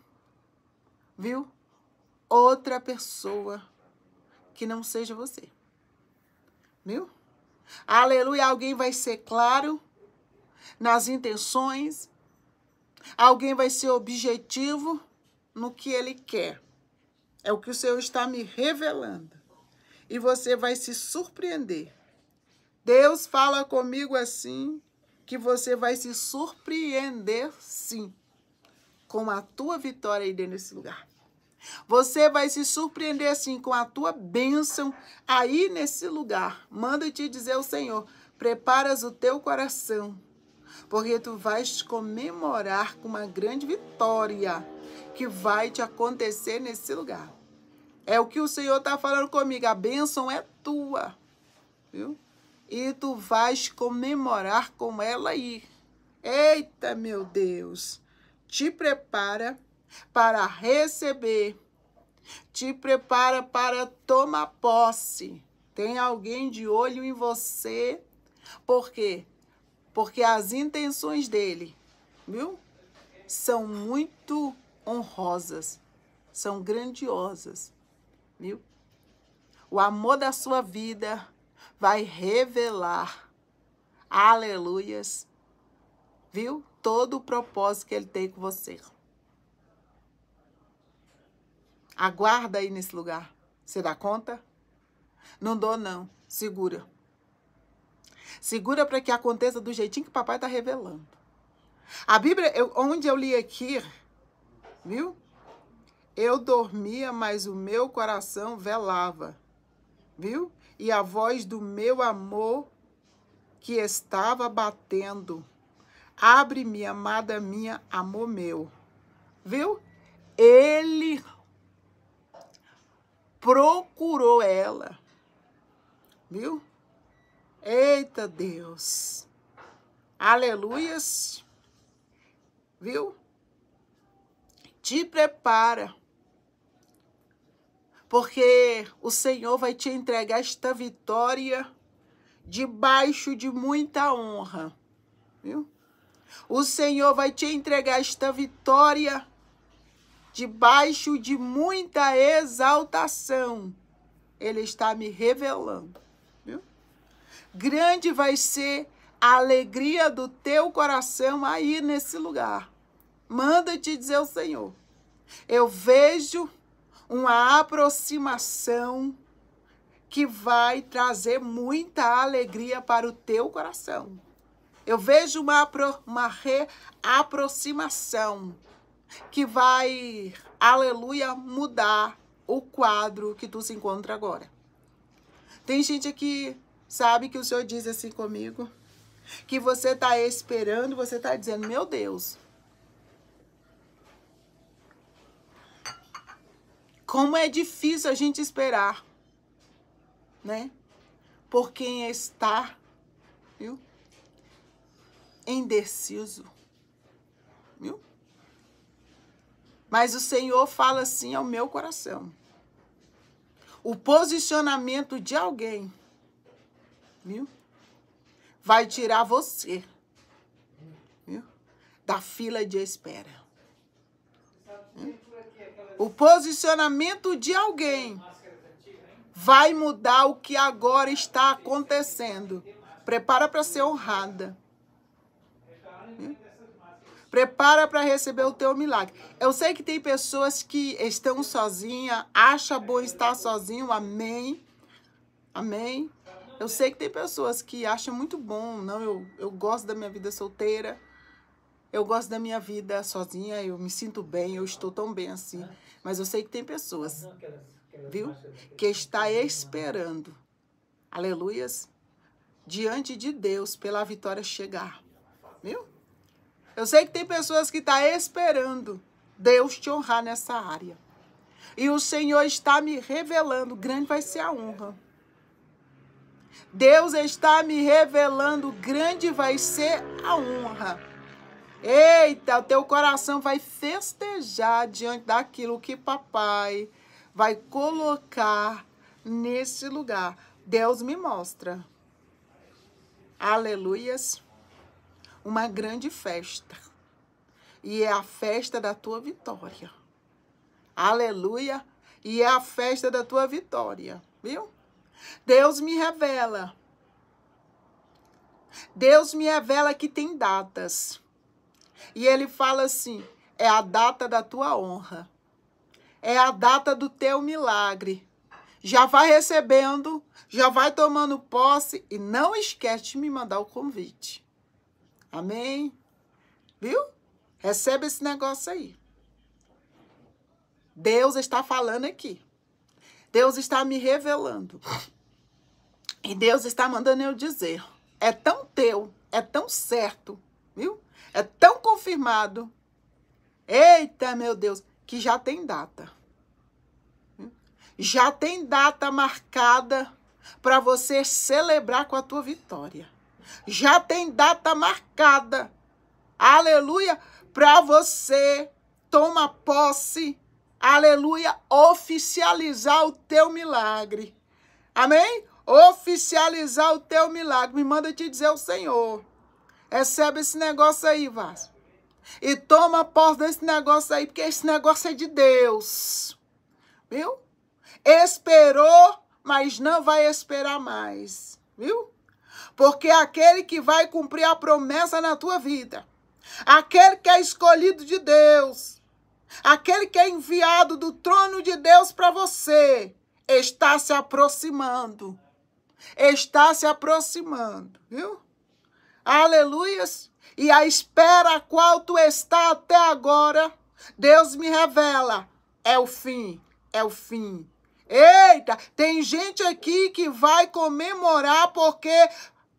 viu? Outra pessoa que não seja você. Viu? Aleluia, alguém vai ser claro nas intenções, alguém vai ser objetivo no que ele quer. É o que o Senhor está me revelando. E você vai se surpreender. Deus fala comigo assim, que você vai se surpreender sim com a tua vitória aí dentro desse lugar. Você vai se surpreender assim com a tua bênção aí nesse lugar. Manda te dizer o Senhor: preparas o teu coração, porque tu vais comemorar com uma grande vitória que vai te acontecer nesse lugar. É o que o Senhor está falando comigo. A bênção é tua, viu? E tu vais comemorar com ela aí. Eita, meu Deus! Te prepara para receber. Te prepara para tomar posse. Tem alguém de olho em você. Por quê? Porque as intenções dele, viu? São muito honrosas, são grandiosas, viu? O amor da sua vida vai revelar, aleluias, viu? Todo o propósito que ele tem com você. Aguarda aí nesse lugar. Você dá conta? Não dou, não. Segura. Segura para que aconteça do jeitinho que o papai está revelando. A Bíblia, eu, onde eu li aqui, viu? Eu dormia, mas o meu coração velava, viu? E a voz do meu amor que estava batendo. Abre-me, amada minha, amor meu. Viu? Ele procurou ela. Viu? Eita Deus. Aleluias. Viu? Te prepara. Porque o Senhor vai te entregar esta vitória debaixo de muita honra. Viu? O Senhor vai te entregar esta vitória debaixo de muita exaltação, ele está me revelando. Viu? Grande vai ser a alegria do teu coração aí nesse lugar. Manda-te dizer o Senhor. Eu vejo uma aproximação que vai trazer muita alegria para o teu coração. Eu vejo uma, uma reaproximação que vai, aleluia, mudar o quadro que tu se encontra agora. Tem gente aqui, sabe, que o Senhor diz assim comigo, que você está esperando, você está dizendo, meu Deus, como é difícil a gente esperar, né? Por quem está, viu? Indeciso, viu? Mas o Senhor fala assim ao meu coração. O posicionamento de alguém, viu? Vai tirar você, viu? Da fila de espera. O posicionamento de alguém vai mudar o que agora está acontecendo. Prepara para ser honrada. Prepara para receber o teu milagre. Eu sei que tem pessoas que estão sozinhas, acha bom estar sozinho. Amém. Amém. Eu sei que tem pessoas que acham muito bom. Não, eu, eu gosto da minha vida solteira. Eu gosto da minha vida sozinha. Eu me sinto bem. Eu estou tão bem assim. Mas eu sei que tem pessoas, viu? Que está esperando. Aleluias. Diante de Deus pela vitória chegar. Viu? Eu sei que tem pessoas que estão tá esperando Deus te honrar nessa área. E o Senhor está me revelando, grande vai ser a honra. Deus está me revelando, grande vai ser a honra. Eita, o teu coração vai festejar diante daquilo que papai vai colocar nesse lugar. Deus me mostra. Aleluias uma grande festa. E é a festa da tua vitória. Aleluia! E é a festa da tua vitória, viu? Deus me revela. Deus me revela que tem datas. E ele fala assim: é a data da tua honra. É a data do teu milagre. Já vai recebendo, já vai tomando posse e não esquece de me mandar o convite. Amém? Viu? Recebe esse negócio aí. Deus está falando aqui. Deus está me revelando. E Deus está mandando eu dizer. É tão teu, é tão certo, viu? É tão confirmado. Eita, meu Deus, que já tem data. Já tem data marcada para você celebrar com a tua vitória. Já tem data marcada. Aleluia. Para você toma posse. Aleluia. Oficializar o teu milagre. Amém? Oficializar o teu milagre. Me manda te dizer o Senhor. Recebe esse negócio aí, Vasco. E toma posse desse negócio aí, porque esse negócio é de Deus. Viu? Esperou, mas não vai esperar mais. Viu? porque é aquele que vai cumprir a promessa na tua vida, aquele que é escolhido de Deus, aquele que é enviado do trono de Deus para você, está se aproximando. Está se aproximando, viu? Aleluias! E a espera a qual tu está até agora, Deus me revela, é o fim, é o fim. Eita, tem gente aqui que vai comemorar porque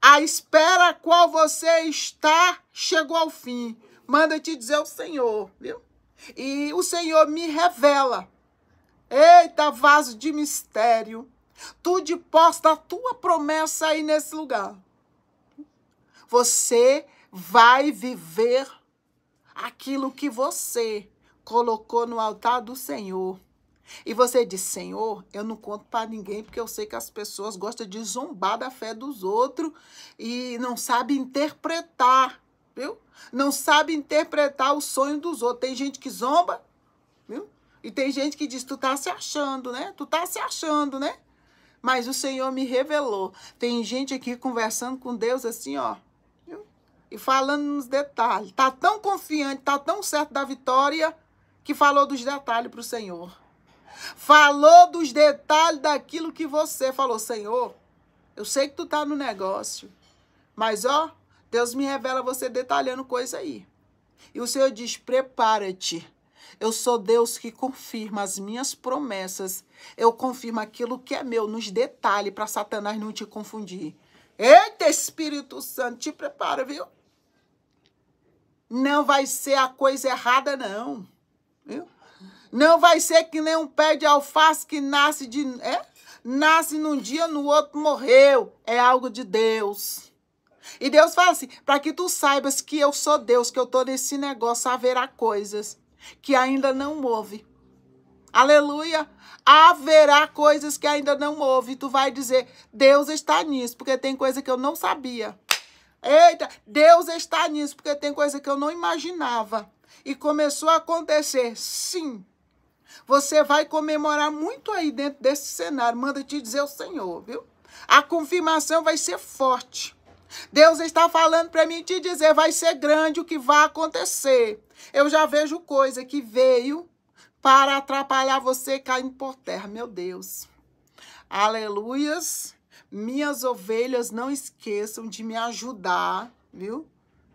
a espera a qual você está chegou ao fim. Manda te dizer o Senhor, viu? E o Senhor me revela. Eita, vaso de mistério. Tu deposta a tua promessa aí nesse lugar. Você vai viver aquilo que você colocou no altar do Senhor. E você diz, Senhor, eu não conto para ninguém porque eu sei que as pessoas gostam de zombar da fé dos outros e não sabem interpretar, viu? Não sabe interpretar o sonho dos outros. Tem gente que zomba, viu? E tem gente que diz, tu tá se achando, né? Tu tá se achando, né? Mas o Senhor me revelou. Tem gente aqui conversando com Deus assim, ó. Viu? E falando nos detalhes. Tá tão confiante, tá tão certo da vitória, que falou dos detalhes para o Senhor. Falou dos detalhes daquilo que você falou, Senhor. Eu sei que tu tá no negócio, mas ó, Deus me revela você detalhando coisa aí. E o Senhor diz: prepara-te. Eu sou Deus que confirma as minhas promessas. Eu confirmo aquilo que é meu nos detalhes para Satanás não te confundir. Eita, Espírito Santo, te prepara, viu? Não vai ser a coisa errada, não. Viu? Não vai ser que nem um pé de alface que nasce de. É? Nasce num dia, no outro morreu. É algo de Deus. E Deus fala assim: para que tu saibas que eu sou Deus, que eu estou nesse negócio, haverá coisas que ainda não houve. Aleluia! Haverá coisas que ainda não houve. E tu vai dizer: Deus está nisso, porque tem coisa que eu não sabia. Eita, Deus está nisso, porque tem coisa que eu não imaginava. E começou a acontecer. Sim, você vai comemorar muito aí dentro desse cenário. Manda te dizer o Senhor, viu? A confirmação vai ser forte. Deus está falando para mim te dizer, vai ser grande o que vai acontecer. Eu já vejo coisa que veio para atrapalhar você caindo por terra, meu Deus. Aleluias. Minhas ovelhas não esqueçam de me ajudar, viu?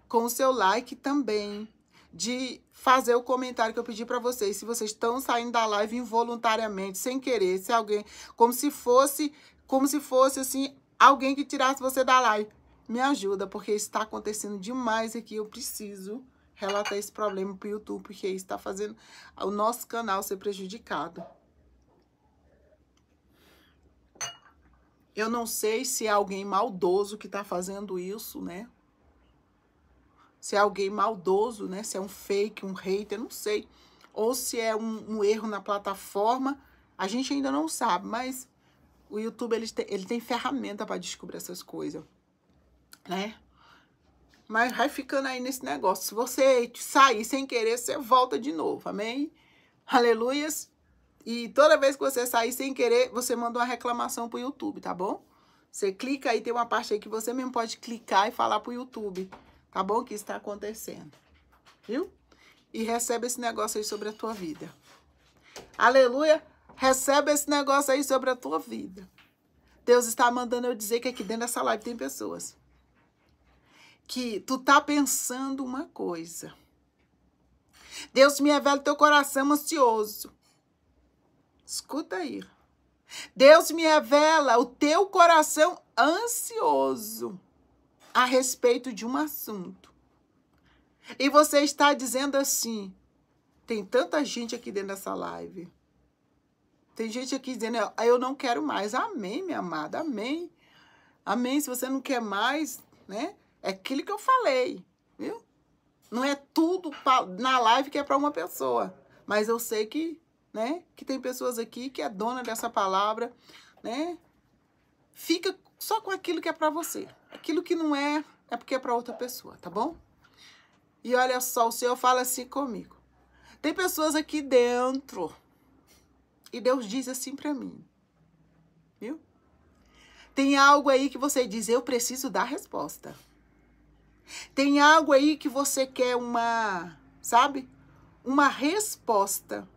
Com o seu like também, de fazer o comentário que eu pedi para vocês. Se vocês estão saindo da live involuntariamente, sem querer, se alguém, como se fosse, como se fosse assim, alguém que tirasse você da live. Me ajuda, porque está acontecendo demais aqui, eu preciso relatar esse problema para o YouTube, porque está fazendo o nosso canal ser prejudicado. Eu não sei se é alguém maldoso que está fazendo isso, né? se é alguém maldoso, né? Se é um fake, um hater, não sei. Ou se é um, um erro na plataforma, a gente ainda não sabe, mas o YouTube ele tem, ele tem ferramenta para descobrir essas coisas, né? Mas vai ficando aí nesse negócio. Se você sair sem querer, você volta de novo, amém? Aleluias. E toda vez que você sair sem querer, você manda uma reclamação pro YouTube, tá bom? Você clica aí, tem uma parte aí que você mesmo pode clicar e falar pro YouTube tá bom? Que está acontecendo, viu? E recebe esse negócio aí sobre a tua vida. Aleluia! Recebe esse negócio aí sobre a tua vida. Deus está mandando eu dizer que aqui dentro dessa live tem pessoas que tu tá pensando uma coisa. Deus me revela teu coração ansioso. Escuta aí. Deus me revela o teu coração ansioso a respeito de um assunto. E você está dizendo assim: tem tanta gente aqui dentro dessa live. Tem gente aqui dizendo, ah, eu não quero mais. Amém, minha amada, amém. Amém. Se você não quer mais, né? É aquilo que eu falei, viu? Não é tudo pra, na live que é para uma pessoa. Mas eu sei que, né? Que tem pessoas aqui que é dona dessa palavra, né? Fica só com aquilo que é para você. Aquilo que não é, é porque é para outra pessoa, tá bom? E olha só, o Senhor fala assim comigo. Tem pessoas aqui dentro. E Deus diz assim para mim. Viu? Tem algo aí que você diz, eu preciso dar resposta. Tem algo aí que você quer uma, sabe? Uma resposta.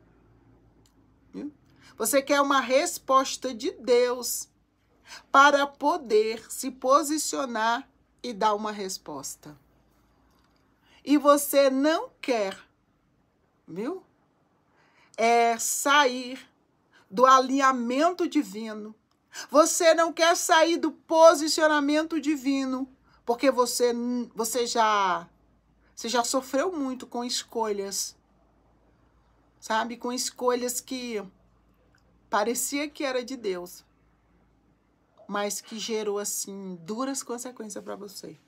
Viu? Você quer uma resposta de Deus para poder se posicionar e dar uma resposta. E você não quer, viu? É sair do alinhamento divino. Você não quer sair do posicionamento divino, porque você, você já você já sofreu muito com escolhas. Sabe, com escolhas que parecia que era de Deus, mas que gerou assim duras consequências para você.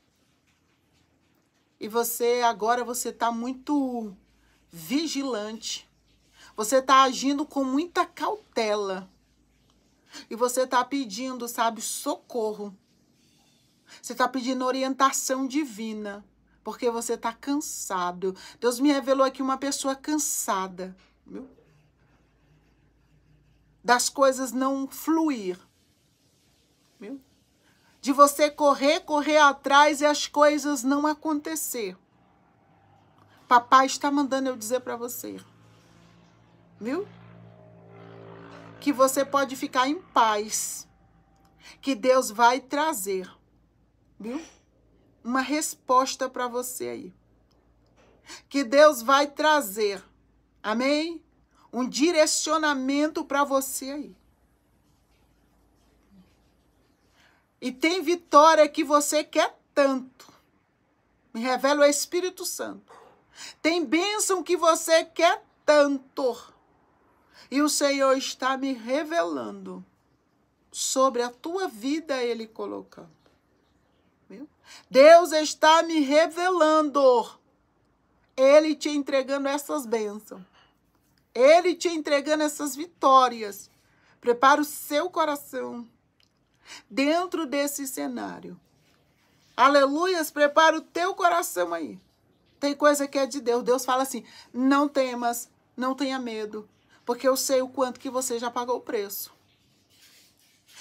E você agora você tá muito vigilante. Você tá agindo com muita cautela. E você tá pedindo, sabe, socorro. Você tá pedindo orientação divina, porque você tá cansado. Deus me revelou aqui uma pessoa cansada, viu? Das coisas não fluir Viu? De você correr, correr atrás e as coisas não acontecer. Papai está mandando eu dizer para você. Viu? Que você pode ficar em paz. Que Deus vai trazer. Viu? Uma resposta para você aí. Que Deus vai trazer. Amém? Um direcionamento para você aí. E tem vitória que você quer tanto. Me revela o Espírito Santo. Tem bênção que você quer tanto. E o Senhor está me revelando sobre a tua vida, Ele colocando. Viu? Deus está me revelando. Ele te entregando essas bênçãos. Ele te entregando essas vitórias. Prepara o seu coração dentro desse cenário. Aleluias, prepara o teu coração aí. Tem coisa que é de Deus. Deus fala assim: não temas, não tenha medo, porque eu sei o quanto que você já pagou o preço.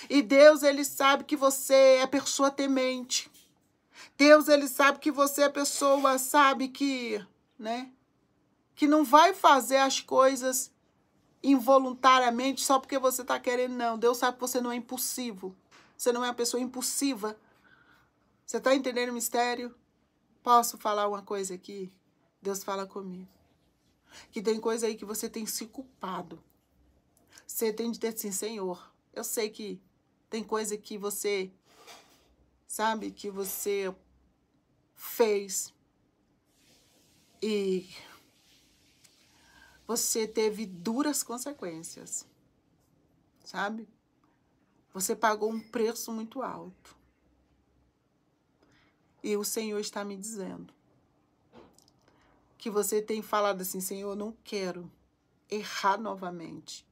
E Deus, ele sabe que você é pessoa temente. Deus, ele sabe que você é pessoa, sabe que, né? Que não vai fazer as coisas involuntariamente só porque você está querendo, não. Deus sabe que você não é impulsivo. Você não é uma pessoa impulsiva. Você está entendendo o mistério? Posso falar uma coisa aqui? Deus fala comigo. Que tem coisa aí que você tem se culpado. Você tem de ter assim, Senhor, eu sei que tem coisa que você, sabe, que você fez e você teve duras consequências, sabe? Você pagou um preço muito alto. E o Senhor está me dizendo que você tem falado assim: Senhor, eu não quero errar novamente.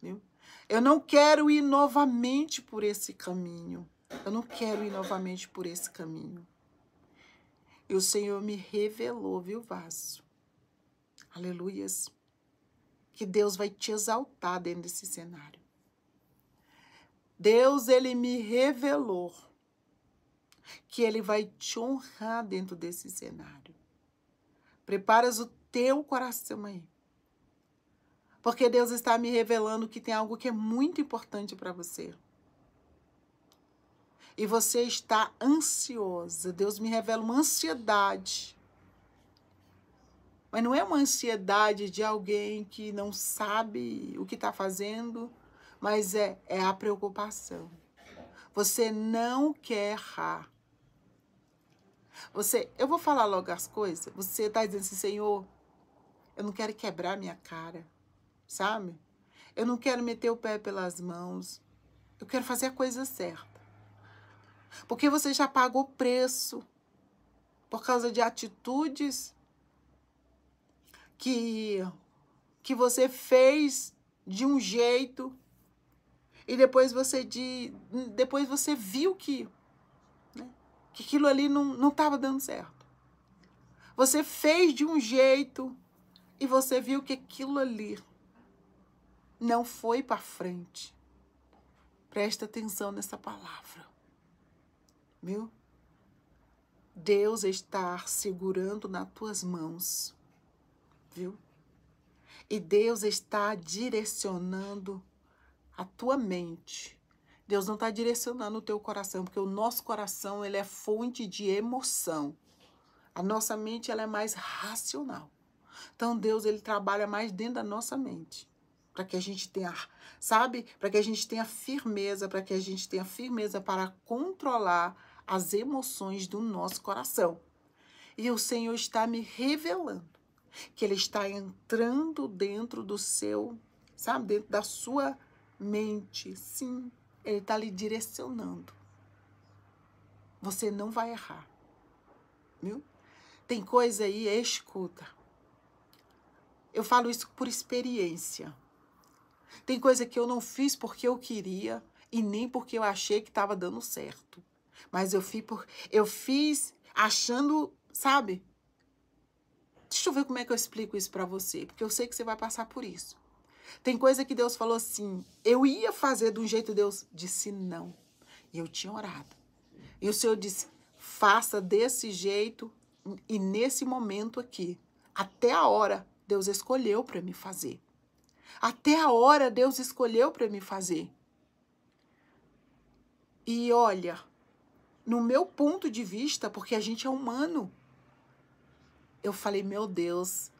Viu? Eu não quero ir novamente por esse caminho. Eu não quero ir novamente por esse caminho. E o Senhor me revelou, viu, Vaso? Aleluias. Que Deus vai te exaltar dentro desse cenário. Deus, ele me revelou que ele vai te honrar dentro desse cenário. Preparas o teu coração aí. Porque Deus está me revelando que tem algo que é muito importante para você. E você está ansiosa. Deus me revela uma ansiedade. Mas não é uma ansiedade de alguém que não sabe o que está fazendo, mas é, é a preocupação. Você não quer errar. Você, eu vou falar logo as coisas. Você está dizendo assim, Senhor, eu não quero quebrar minha cara, sabe? Eu não quero meter o pé pelas mãos. Eu quero fazer a coisa certa. Porque você já pagou preço por causa de atitudes que que você fez de um jeito e depois você de, depois você viu que, né, que aquilo ali não estava dando certo. Você fez de um jeito e você viu que aquilo ali não foi para frente. Presta atenção nessa palavra. Viu? Deus está segurando nas tuas mãos. Viu? E Deus está direcionando a tua mente. Deus não está direcionando o teu coração, porque o nosso coração ele é fonte de emoção. A nossa mente ela é mais racional. Então Deus ele trabalha mais dentro da nossa mente, para que a gente tenha, sabe, para que a gente tenha firmeza, para que a gente tenha firmeza para controlar as emoções do nosso coração. E o Senhor está me revelando que ele está entrando dentro do seu, sabe, dentro da sua mente, sim, ele está lhe direcionando. Você não vai errar, viu? Tem coisa aí, escuta. Eu falo isso por experiência. Tem coisa que eu não fiz porque eu queria e nem porque eu achei que estava dando certo. Mas eu fiz, por, eu fiz achando, sabe? Deixa eu ver como é que eu explico isso para você, porque eu sei que você vai passar por isso. Tem coisa que Deus falou assim, eu ia fazer de um jeito, Deus disse não. E eu tinha orado. E o Senhor disse, faça desse jeito e nesse momento aqui. Até a hora, Deus escolheu para me fazer. Até a hora, Deus escolheu para me fazer. E olha, no meu ponto de vista, porque a gente é humano, eu falei, meu Deus,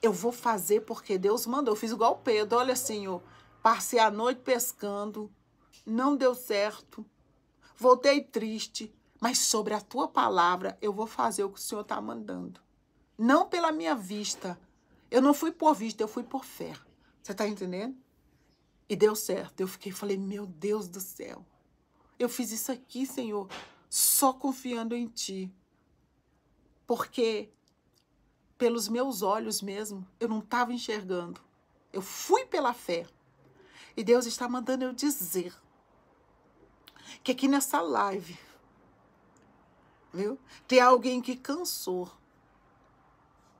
eu vou fazer porque Deus mandou. Eu fiz igual o Pedro, olha Senhor, assim, passei a noite pescando, não deu certo, voltei triste, mas sobre a tua palavra eu vou fazer o que o Senhor está mandando. Não pela minha vista. Eu não fui por vista, eu fui por fé. Você está entendendo? E deu certo. Eu fiquei, falei, meu Deus do céu. Eu fiz isso aqui, Senhor, só confiando em Ti. Porque pelos meus olhos mesmo, eu não estava enxergando. Eu fui pela fé. E Deus está mandando eu dizer que aqui nessa live, viu? Tem alguém que cansou,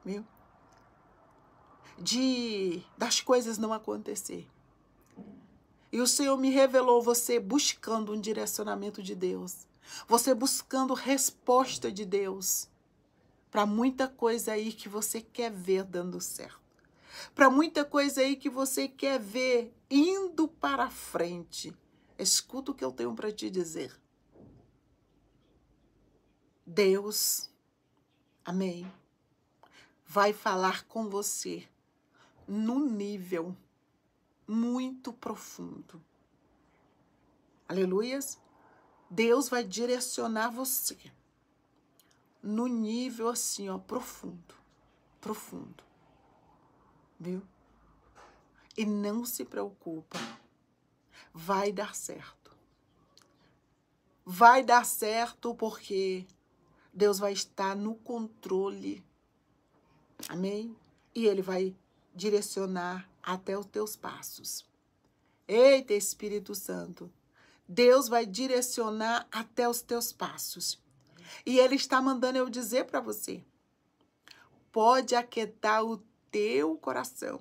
viu? De das coisas não acontecer. E o Senhor me revelou você buscando um direcionamento de Deus, você buscando resposta de Deus para muita coisa aí que você quer ver dando certo, para muita coisa aí que você quer ver indo para frente. Escuta o que eu tenho para te dizer. Deus, amém, vai falar com você num nível muito profundo. Aleluias? Deus vai direcionar você no nível assim, ó, profundo, profundo. Viu? E não se preocupa. Vai dar certo. Vai dar certo porque Deus vai estar no controle. Amém? E ele vai direcionar até os teus passos. Eita, Espírito Santo. Deus vai direcionar até os teus passos. E ele está mandando eu dizer para você: pode aquietar o teu coração,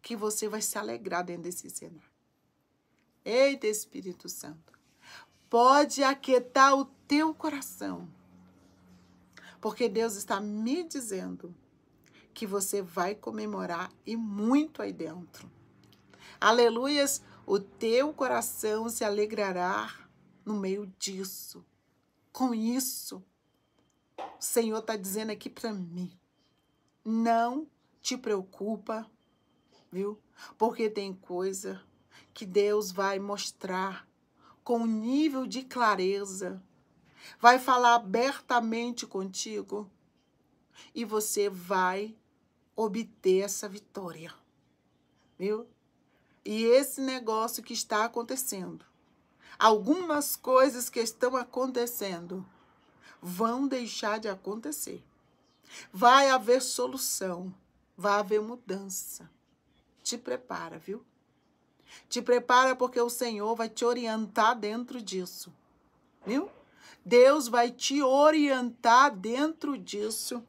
que você vai se alegrar dentro desse cenário. Eita, Espírito Santo. Pode aquietar o teu coração, porque Deus está me dizendo que você vai comemorar e muito aí dentro. Aleluias, o teu coração se alegrará no meio disso com isso, o Senhor está dizendo aqui para mim, não te preocupa, viu? Porque tem coisa que Deus vai mostrar com nível de clareza, vai falar abertamente contigo e você vai obter essa vitória, viu? E esse negócio que está acontecendo algumas coisas que estão acontecendo vão deixar de acontecer. Vai haver solução, vai haver mudança. Te prepara, viu? Te prepara porque o Senhor vai te orientar dentro disso. Viu? Deus vai te orientar dentro disso.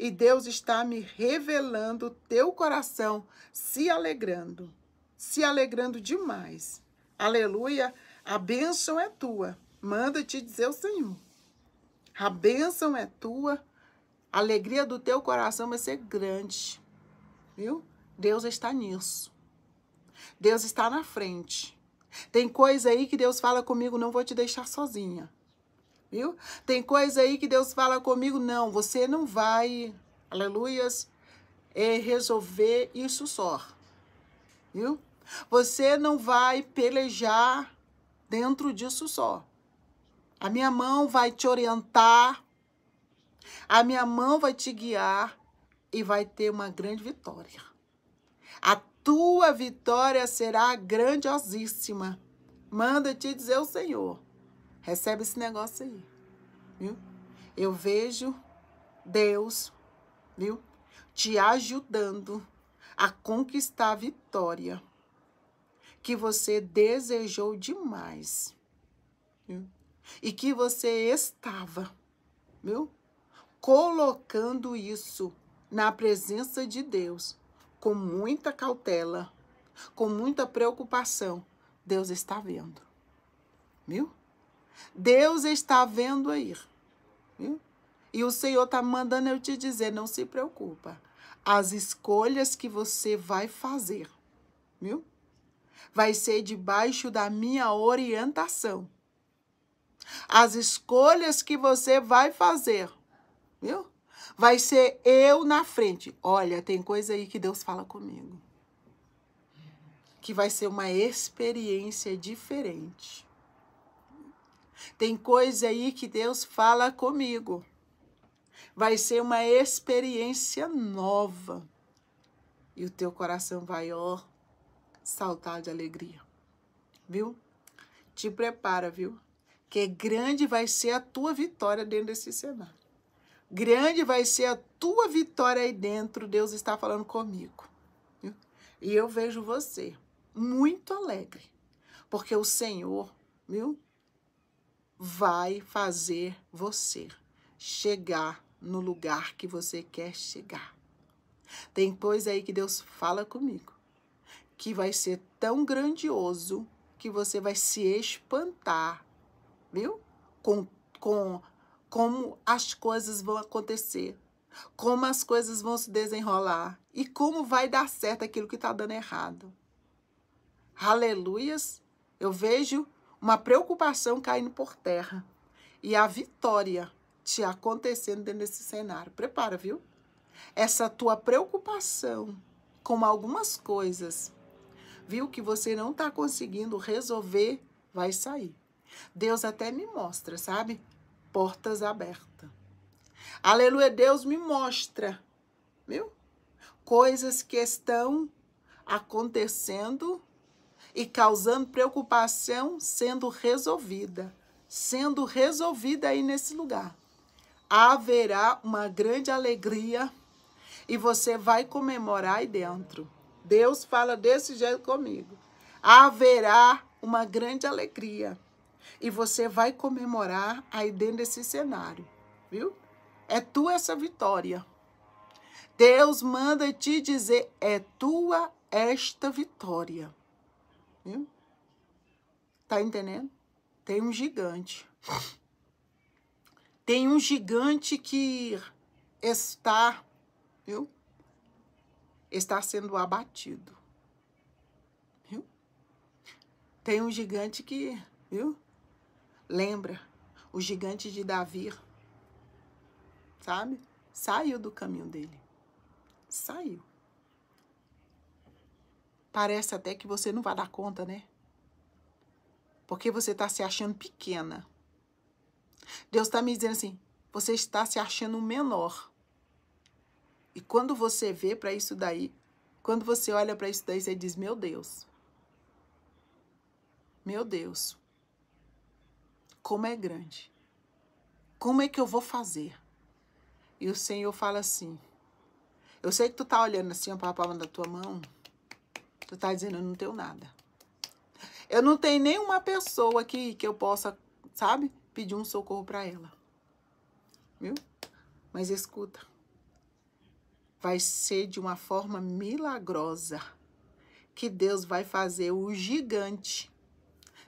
E Deus está me revelando teu coração, se alegrando, se alegrando demais. Aleluia. A bênção é tua, manda te dizer o Senhor. A bênção é tua, a alegria do teu coração vai ser grande, viu? Deus está nisso. Deus está na frente. Tem coisa aí que Deus fala comigo, não vou te deixar sozinha. Viu? Tem coisa aí que Deus fala comigo, não, você não vai, aleluias, é resolver isso só. Viu? Você não vai pelejar dentro disso só. A minha mão vai te orientar, a minha mão vai te guiar e vai ter uma grande vitória. A tua vitória será grandiosíssima. Manda te dizer o Senhor. Recebe esse negócio aí. Viu? Eu vejo Deus, viu? Te ajudando a conquistar a vitória que você desejou demais viu? e que você estava, viu? Colocando isso na presença de Deus com muita cautela, com muita preocupação. Deus está vendo, viu? Deus está vendo aí, viu? E o Senhor está mandando eu te dizer, não se preocupa. As escolhas que você vai fazer, viu? vai ser debaixo da minha orientação. As escolhas que você vai fazer, viu? Vai ser eu na frente. Olha, tem coisa aí que Deus fala comigo. Que vai ser uma experiência diferente. Tem coisa aí que Deus fala comigo. Vai ser uma experiência nova. E o teu coração vai, ó, saltar de alegria. Viu? Te prepara, viu? Que grande vai ser a tua vitória dentro desse cenário. Grande vai ser a tua vitória aí dentro. Deus está falando comigo. Viu? E eu vejo você muito alegre, porque o Senhor, viu? Vai fazer você chegar no lugar que você quer chegar. Tem coisa aí que Deus fala comigo que vai ser tão grandioso que você vai se espantar, viu? Com, com como as coisas vão acontecer, como as coisas vão se desenrolar e como vai dar certo aquilo que está dando errado. Aleluias! Eu vejo uma preocupação caindo por terra e a vitória te acontecendo dentro desse cenário. Prepara, viu? Essa tua preocupação com algumas coisas viu que você não está conseguindo resolver, vai sair. Deus até me mostra, sabe? Portas abertas. Aleluia, Deus me mostra, viu? Coisas que estão acontecendo e causando preocupação sendo resolvida, sendo resolvida aí nesse lugar. Haverá uma grande alegria e você vai comemorar aí dentro. Deus fala desse jeito comigo. Haverá uma grande alegria. E você vai comemorar aí dentro desse cenário, viu? É tua essa vitória. Deus manda te dizer: é tua esta vitória. Viu? Tá entendendo? Tem um gigante. Tem um gigante que está, viu? está sendo abatido. Viu? Tem um gigante que, viu? Lembra o gigante de Davi, sabe? Saiu do caminho dele. Saiu. Parece até que você não vai dar conta, né? Porque você está se achando pequena. Deus está me dizendo assim: você está se achando menor. E quando você vê para isso daí, quando você olha para isso daí, você diz: Meu Deus, meu Deus, como é grande, como é que eu vou fazer? E o Senhor fala assim: Eu sei que tu tá olhando assim para a palma da tua mão, tu tá dizendo: Eu não tenho nada. Eu não tenho nenhuma pessoa aqui que eu possa, sabe, pedir um socorro para ela. Viu? Mas escuta vai ser de uma forma milagrosa que Deus vai fazer o gigante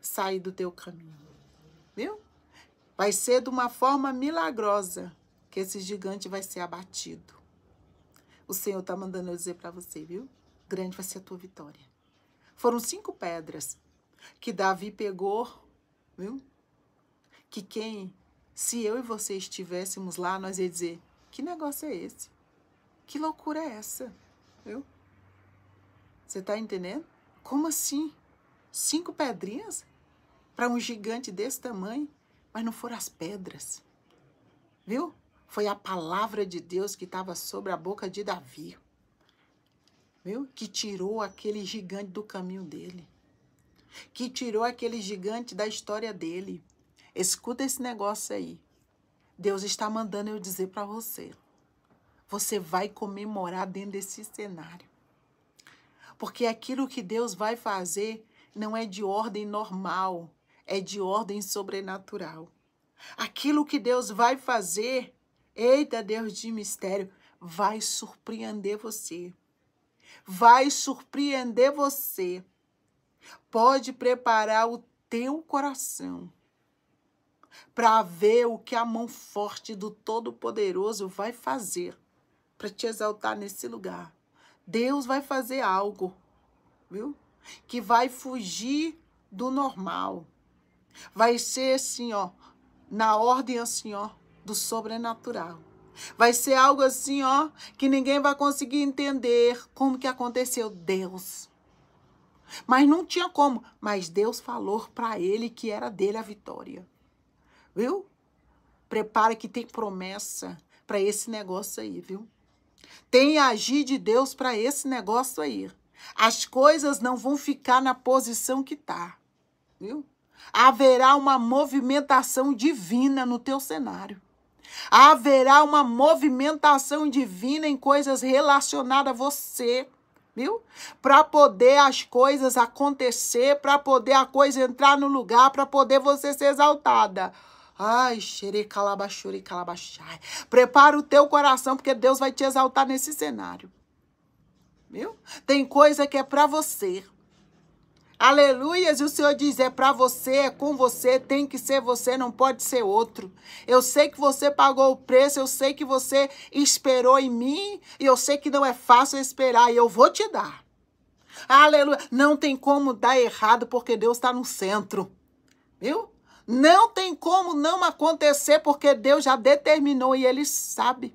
sair do teu caminho. Viu? Vai ser de uma forma milagrosa que esse gigante vai ser abatido. O Senhor está mandando eu dizer para você, viu? Grande vai ser a tua vitória. Foram cinco pedras que Davi pegou, viu? Que quem, se eu e você estivéssemos lá, nós ia dizer: que negócio é esse? Que loucura é essa? Viu? Você tá entendendo? Como assim? Cinco pedrinhas? Para um gigante desse tamanho? Mas não foram as pedras. Viu? Foi a palavra de Deus que estava sobre a boca de Davi. Viu? Que tirou aquele gigante do caminho dele. Que tirou aquele gigante da história dele. Escuta esse negócio aí. Deus está mandando eu dizer para você você vai comemorar dentro desse cenário. Porque aquilo que Deus vai fazer não é de ordem normal, é de ordem sobrenatural. Aquilo que Deus vai fazer, eita Deus de mistério, vai surpreender você. Vai surpreender você. Pode preparar o teu coração para ver o que a mão forte do Todo-Poderoso vai fazer para te exaltar nesse lugar. Deus vai fazer algo, viu? Que vai fugir do normal. Vai ser assim, ó, na ordem assim, ó, do sobrenatural. Vai ser algo assim, ó, que ninguém vai conseguir entender como que aconteceu. Deus. Mas não tinha como. Mas Deus falou para ele que era dele a vitória. Viu? Prepara que tem promessa para esse negócio aí, viu? Tem agir de Deus para esse negócio aí. As coisas não vão ficar na posição que tá, viu? Haverá uma movimentação divina no teu cenário. Haverá uma movimentação divina em coisas relacionadas a você, viu? Para poder as coisas acontecer, para poder a coisa entrar no lugar, para poder você ser exaltada. Ai, xerecalabachuri, calabachai. Prepara o teu coração, porque Deus vai te exaltar nesse cenário. Viu? Tem coisa que é para você. Aleluias, e o Senhor diz: é para você, é com você, tem que ser você, não pode ser outro. Eu sei que você pagou o preço, eu sei que você esperou em mim, e eu sei que não é fácil esperar, e eu vou te dar. Aleluia, não tem como dar errado, porque Deus está no centro, viu? Não tem como não acontecer, porque Deus já determinou e ele sabe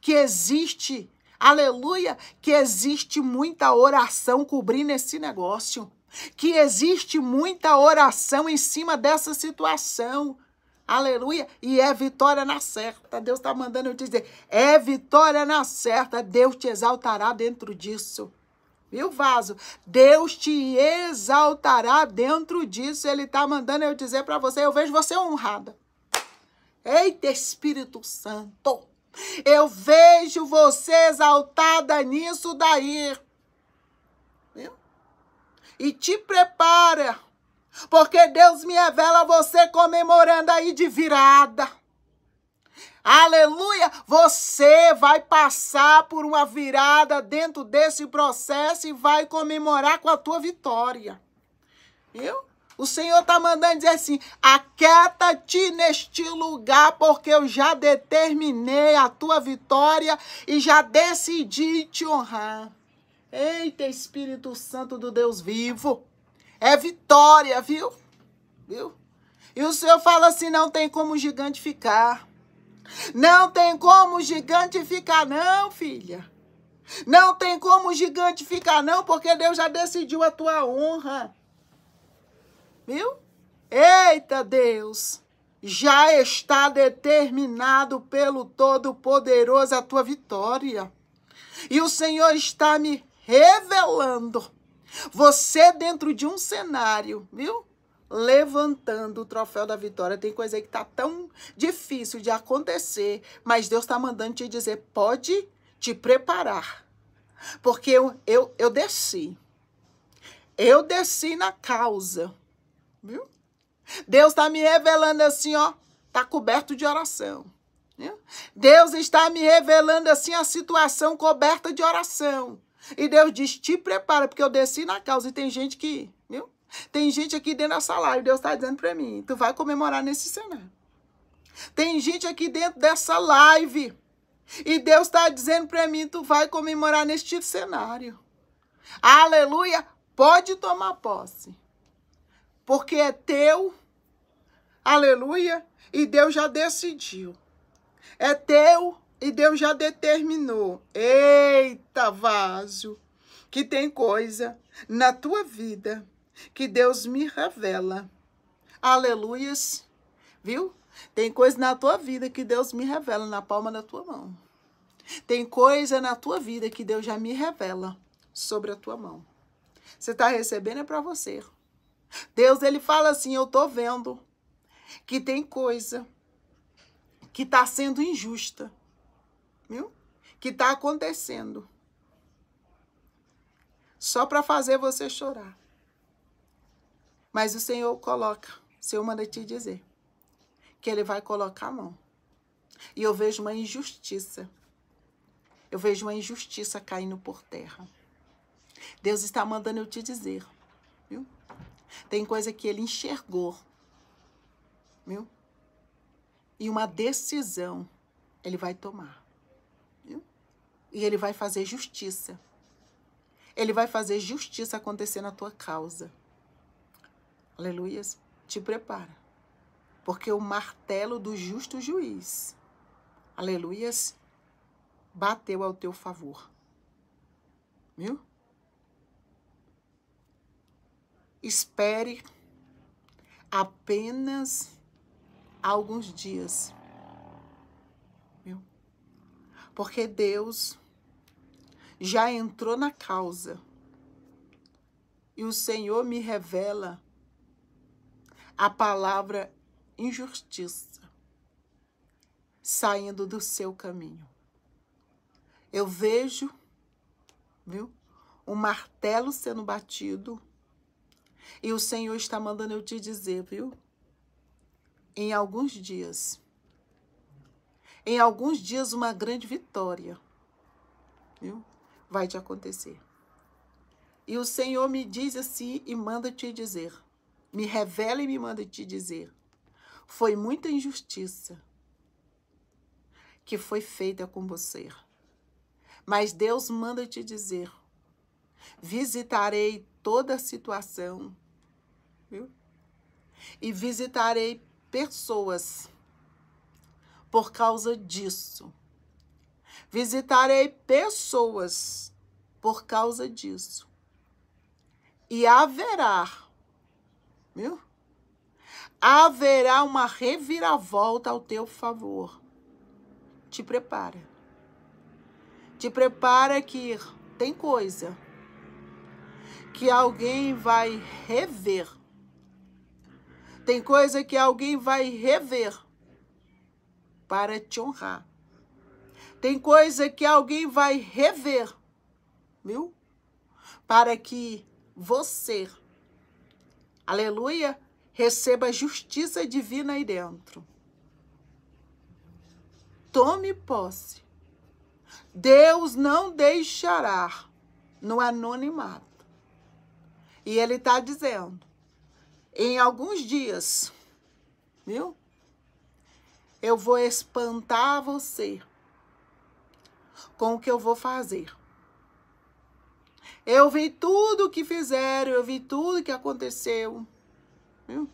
que existe, aleluia, que existe muita oração cobrindo esse negócio, que existe muita oração em cima dessa situação. Aleluia. E é vitória na certa. Deus está mandando eu te dizer. É vitória na certa. Deus te exaltará dentro disso. Viu, vaso? Deus te exaltará dentro disso. Ele está mandando eu dizer para você, eu vejo você honrada. Eita, Espírito Santo! Eu vejo você exaltada nisso daí. Viu? E te prepara, porque Deus me revela você comemorando aí de virada. Aleluia! Você vai passar por uma virada dentro desse processo e vai comemorar com a tua vitória. Viu? O Senhor está mandando dizer assim: aquieta-te neste lugar, porque eu já determinei a tua vitória e já decidi te honrar. Eita, Espírito Santo do Deus vivo. É vitória, viu? Viu? E o Senhor fala assim: não tem como o gigante ficar. Não tem como o gigante ficar, não, filha. Não tem como o gigante ficar, não, porque Deus já decidiu a tua honra. Viu? Eita Deus! Já está determinado pelo Todo-Poderoso a tua vitória. E o Senhor está me revelando. Você dentro de um cenário, viu? levantando o troféu da vitória. Tem coisa aí que tá tão difícil de acontecer, mas Deus tá mandando te dizer, pode te preparar. Porque eu, eu, eu desci. Eu desci na causa. Viu? Deus tá me revelando assim, ó, tá coberto de oração. Viu? Deus está me revelando assim a situação coberta de oração. E Deus diz: te prepara, porque eu desci na causa. E tem gente que, viu? Tem gente aqui dentro da sala e Deus está dizendo para mim, tu vai comemorar nesse cenário. Tem gente aqui dentro dessa live e Deus está dizendo para mim, tu vai comemorar neste cenário. Aleluia, pode tomar posse. Porque é teu. Aleluia, e Deus já decidiu. É teu e Deus já determinou. Eita, vaso, que tem coisa na tua vida que Deus me revela. Aleluias. Viu? Tem coisa na tua vida que Deus me revela na palma da tua mão. Tem coisa na tua vida que Deus já me revela sobre a tua mão. Você está recebendo é para você. Deus, ele fala assim, eu tô vendo que tem coisa que está sendo injusta, viu? Que está acontecendo. Só para fazer você chorar. Mas o Senhor coloca, o Senhor manda te dizer que Ele vai colocar a mão. E eu vejo uma injustiça. Eu vejo uma injustiça caindo por terra. Deus está mandando eu te dizer, viu? Tem coisa que Ele enxergou, viu? E uma decisão Ele vai tomar, viu? E Ele vai fazer justiça. Ele vai fazer justiça acontecer na tua causa aleluias, te prepara. Porque o martelo do justo juiz, aleluias, bateu ao teu favor. Viu? Espere apenas alguns dias. Viu? Porque Deus já entrou na causa. E o Senhor me revela a palavra injustiça saindo do seu caminho. Eu vejo, viu, um martelo sendo batido e o Senhor está mandando eu te dizer, viu, em alguns dias, em alguns dias uma grande vitória, viu, vai te acontecer. E o Senhor me diz assim e manda te dizer, me revela e me manda te dizer. Foi muita injustiça que foi feita com você. Mas Deus manda te dizer: visitarei toda a situação, viu? E visitarei pessoas por causa disso. Visitarei pessoas por causa disso. E haverá viu? Haverá uma reviravolta ao teu favor. Te prepara. Te prepara que tem coisa que alguém vai rever. Tem coisa que alguém vai rever para te honrar. Tem coisa que alguém vai rever, viu? Para que você aleluia, receba a justiça divina aí dentro. Tome posse. Deus não deixará no anonimato. E ele está dizendo, em alguns dias, viu? Eu vou espantar você com o que eu vou fazer. Eu vi tudo o que fizeram, eu vi tudo o que aconteceu. Viu?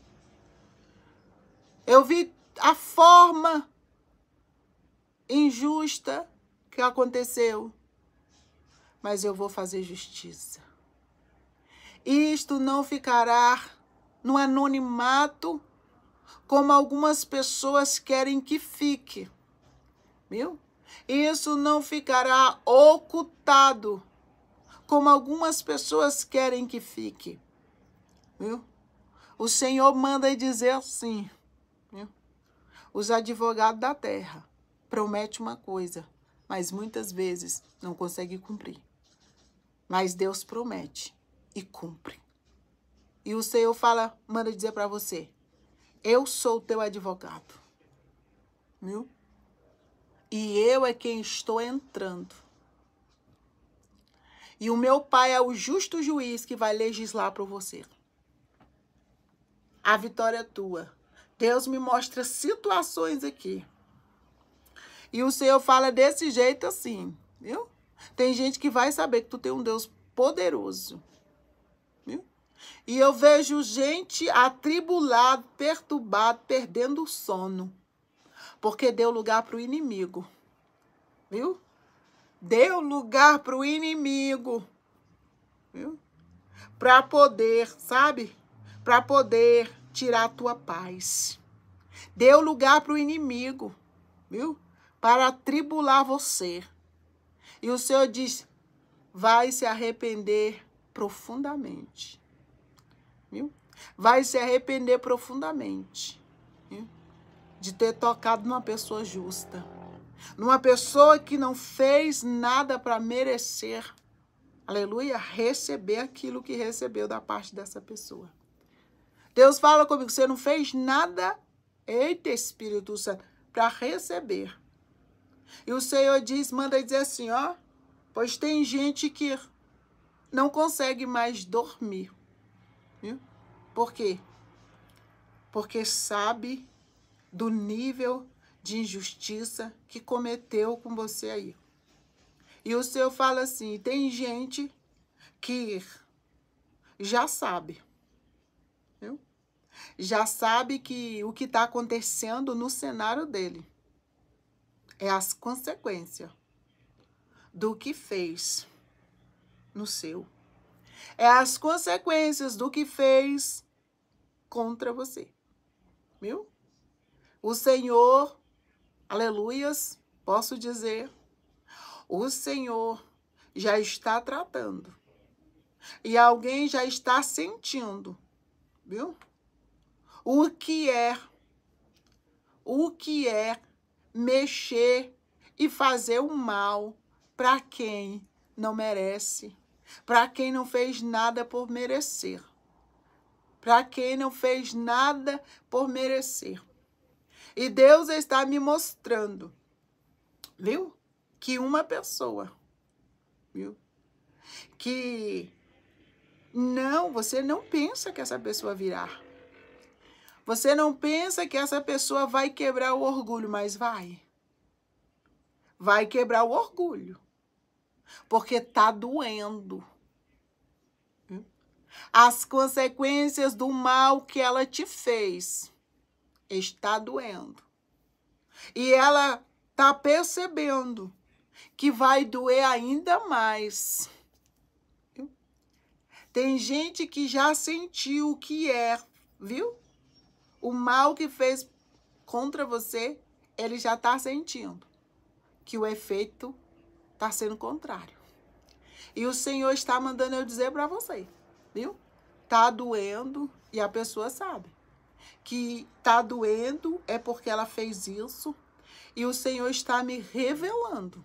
Eu vi a forma injusta que aconteceu. Mas eu vou fazer justiça. Isto não ficará no anonimato como algumas pessoas querem que fique. Viu? Isso não ficará ocultado como algumas pessoas querem que fique. Viu? O Senhor manda dizer assim: viu? os advogados da terra promete uma coisa, mas muitas vezes não consegue cumprir. Mas Deus promete e cumpre. E o Senhor fala, manda dizer para você: Eu sou o teu advogado. Viu? E eu é quem estou entrando e o meu Pai é o justo juiz que vai legislar por você. A vitória é tua. Deus me mostra situações aqui. E o Senhor fala desse jeito assim, viu? Tem gente que vai saber que tu tem um Deus poderoso. Viu? E eu vejo gente atribulada, perturbada, perdendo o sono. Porque deu lugar para o inimigo. Viu? deu lugar para o inimigo, viu? Para poder, sabe? Para poder tirar a tua paz. Deu lugar para o inimigo, viu? Para tribular você. E o Senhor diz: vai se arrepender profundamente. Viu? Vai se arrepender profundamente viu? de ter tocado numa pessoa justa numa pessoa que não fez nada para merecer, aleluia, receber aquilo que recebeu da parte dessa pessoa. Deus fala comigo, você não fez nada, eita Espírito Santo, para receber. E o Senhor diz, manda dizer assim, ó, pois tem gente que não consegue mais dormir. Viu? Por quê? Porque sabe do nível de injustiça que cometeu com você aí. E o seu fala assim: tem gente que já sabe, viu? já sabe que o que está acontecendo no cenário dele é as consequências do que fez no seu. É as consequências do que fez contra você. Viu? O Senhor aleluias, posso dizer, o Senhor já está tratando. E alguém já está sentindo, viu? O que é, o que é mexer e fazer o mal para quem não merece, para quem não fez nada por merecer, para quem não fez nada por merecer. E Deus está me mostrando, viu? Que uma pessoa, viu? Que não, você não pensa que essa pessoa virá. Você não pensa que essa pessoa vai quebrar o orgulho, mas vai. Vai quebrar o orgulho. Porque tá doendo. As consequências do mal que ela te fez está doendo. E ela está percebendo que vai doer ainda mais. Tem gente que já sentiu o que é, viu? O mal que fez contra você, ele já está sentindo que o efeito está sendo contrário. E o Senhor está mandando eu dizer para você, viu? Tá doendo e a pessoa sabe que está doendo é porque ela fez isso e o Senhor está me revelando.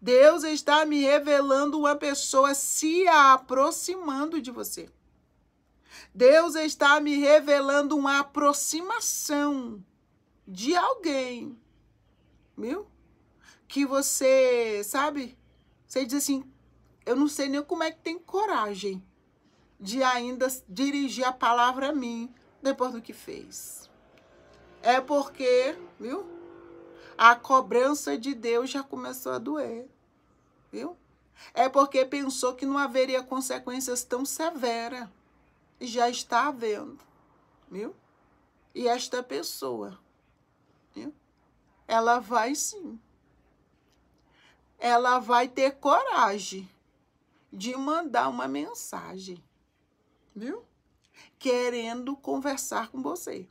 Deus está me revelando uma pessoa se aproximando de você. Deus está me revelando uma aproximação de alguém, viu? Que você, sabe? Você diz assim: eu não sei nem como é que tem coragem de ainda dirigir a palavra a mim, depois do que fez. É porque, viu? A cobrança de Deus já começou a doer, viu? É porque pensou que não haveria consequências tão severas. E já está havendo, viu? E esta pessoa, viu? Ela vai sim. Ela vai ter coragem de mandar uma mensagem, viu? querendo conversar com você.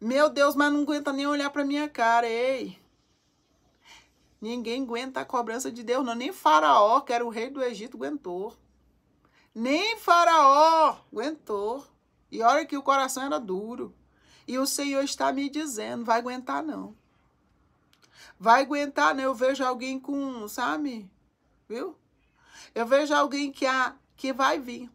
Meu Deus, mas não aguenta nem olhar para minha cara, ei. Ninguém aguenta a cobrança de Deus, não. Nem Faraó, que era o rei do Egito, aguentou. Nem Faraó aguentou. E olha que o coração era duro. E o Senhor está me dizendo: vai aguentar, não. Vai aguentar, não. Eu vejo alguém com, sabe? Viu? Eu vejo alguém que, a, que vai vir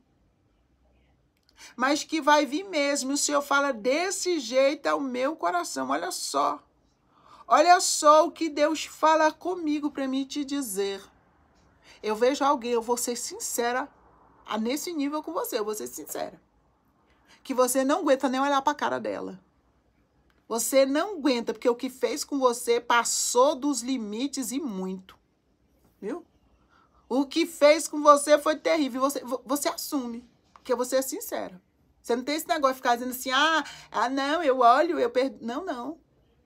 mas que vai vir mesmo. O Senhor fala: desse jeito ao é meu coração. Olha só. Olha só o que Deus fala comigo para mim te dizer. Eu vejo alguém, eu vou ser sincera nesse nível com você, eu vou ser sincera. Que você não aguenta nem olhar para a cara dela. Você não aguenta, porque o que fez com você passou dos limites e muito. Viu? O que fez com você foi terrível. Você, você assume. Porque você é sincero. Você não tem esse negócio de ficar dizendo assim, ah, ah não, eu olho, eu perdo. Não, não.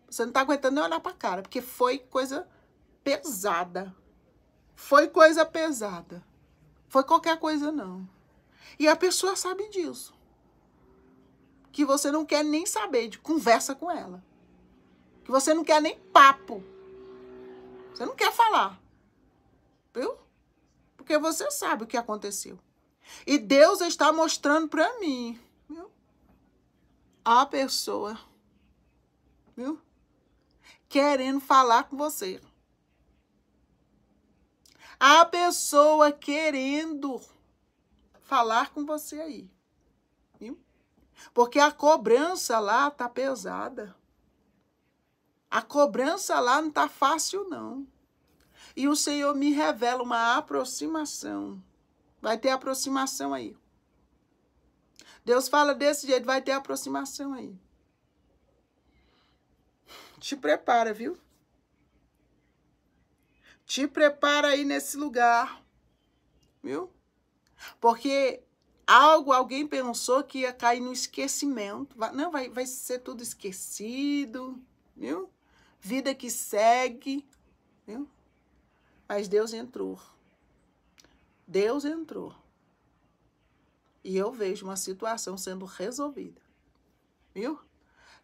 Você não tá aguentando nem olhar pra cara, porque foi coisa pesada. Foi coisa pesada. Foi qualquer coisa, não. E a pessoa sabe disso. Que você não quer nem saber de conversa com ela. Que você não quer nem papo. Você não quer falar. Viu? Porque você sabe o que aconteceu. E Deus está mostrando para mim viu? a pessoa viu? querendo falar com você. A pessoa querendo falar com você aí. Viu? Porque a cobrança lá tá pesada. A cobrança lá não tá fácil, não. E o Senhor me revela uma aproximação Vai ter aproximação aí. Deus fala desse jeito, vai ter aproximação aí. Te prepara, viu? Te prepara aí nesse lugar, viu? Porque algo, alguém pensou que ia cair no esquecimento. Vai, não, vai, vai ser tudo esquecido, viu? Vida que segue, viu? Mas Deus entrou. Deus entrou. E eu vejo uma situação sendo resolvida. Viu?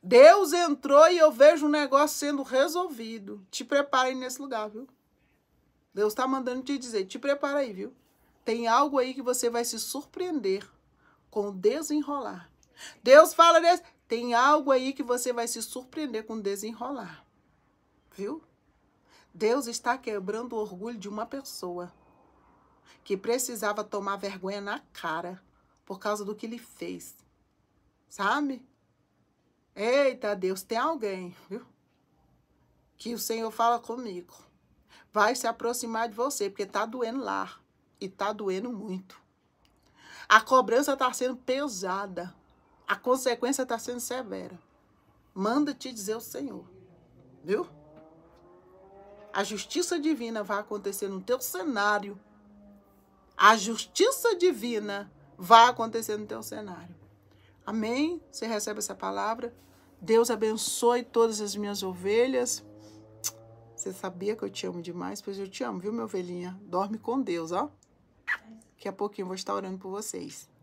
Deus entrou e eu vejo um negócio sendo resolvido. Te prepara aí nesse lugar, viu? Deus está mandando te dizer, te prepara aí, viu? Tem algo aí que você vai se surpreender com o desenrolar. Deus fala desse, tem algo aí que você vai se surpreender com o desenrolar. Viu? Deus está quebrando o orgulho de uma pessoa que precisava tomar vergonha na cara por causa do que ele fez. Sabe? Eita Deus, tem alguém, viu? Que o Senhor fala comigo. Vai se aproximar de você, porque tá doendo lá. E tá doendo muito. A cobrança está sendo pesada. A consequência está sendo severa. Manda te dizer o Senhor. Viu? A justiça divina vai acontecer no teu cenário a justiça divina vai acontecer no teu cenário. Amém? Você recebe essa palavra? Deus abençoe todas as minhas ovelhas. Você sabia que eu te amo demais? Pois eu te amo, viu, minha ovelhinha? Dorme com Deus, ó. Daqui a pouquinho eu vou estar orando por vocês.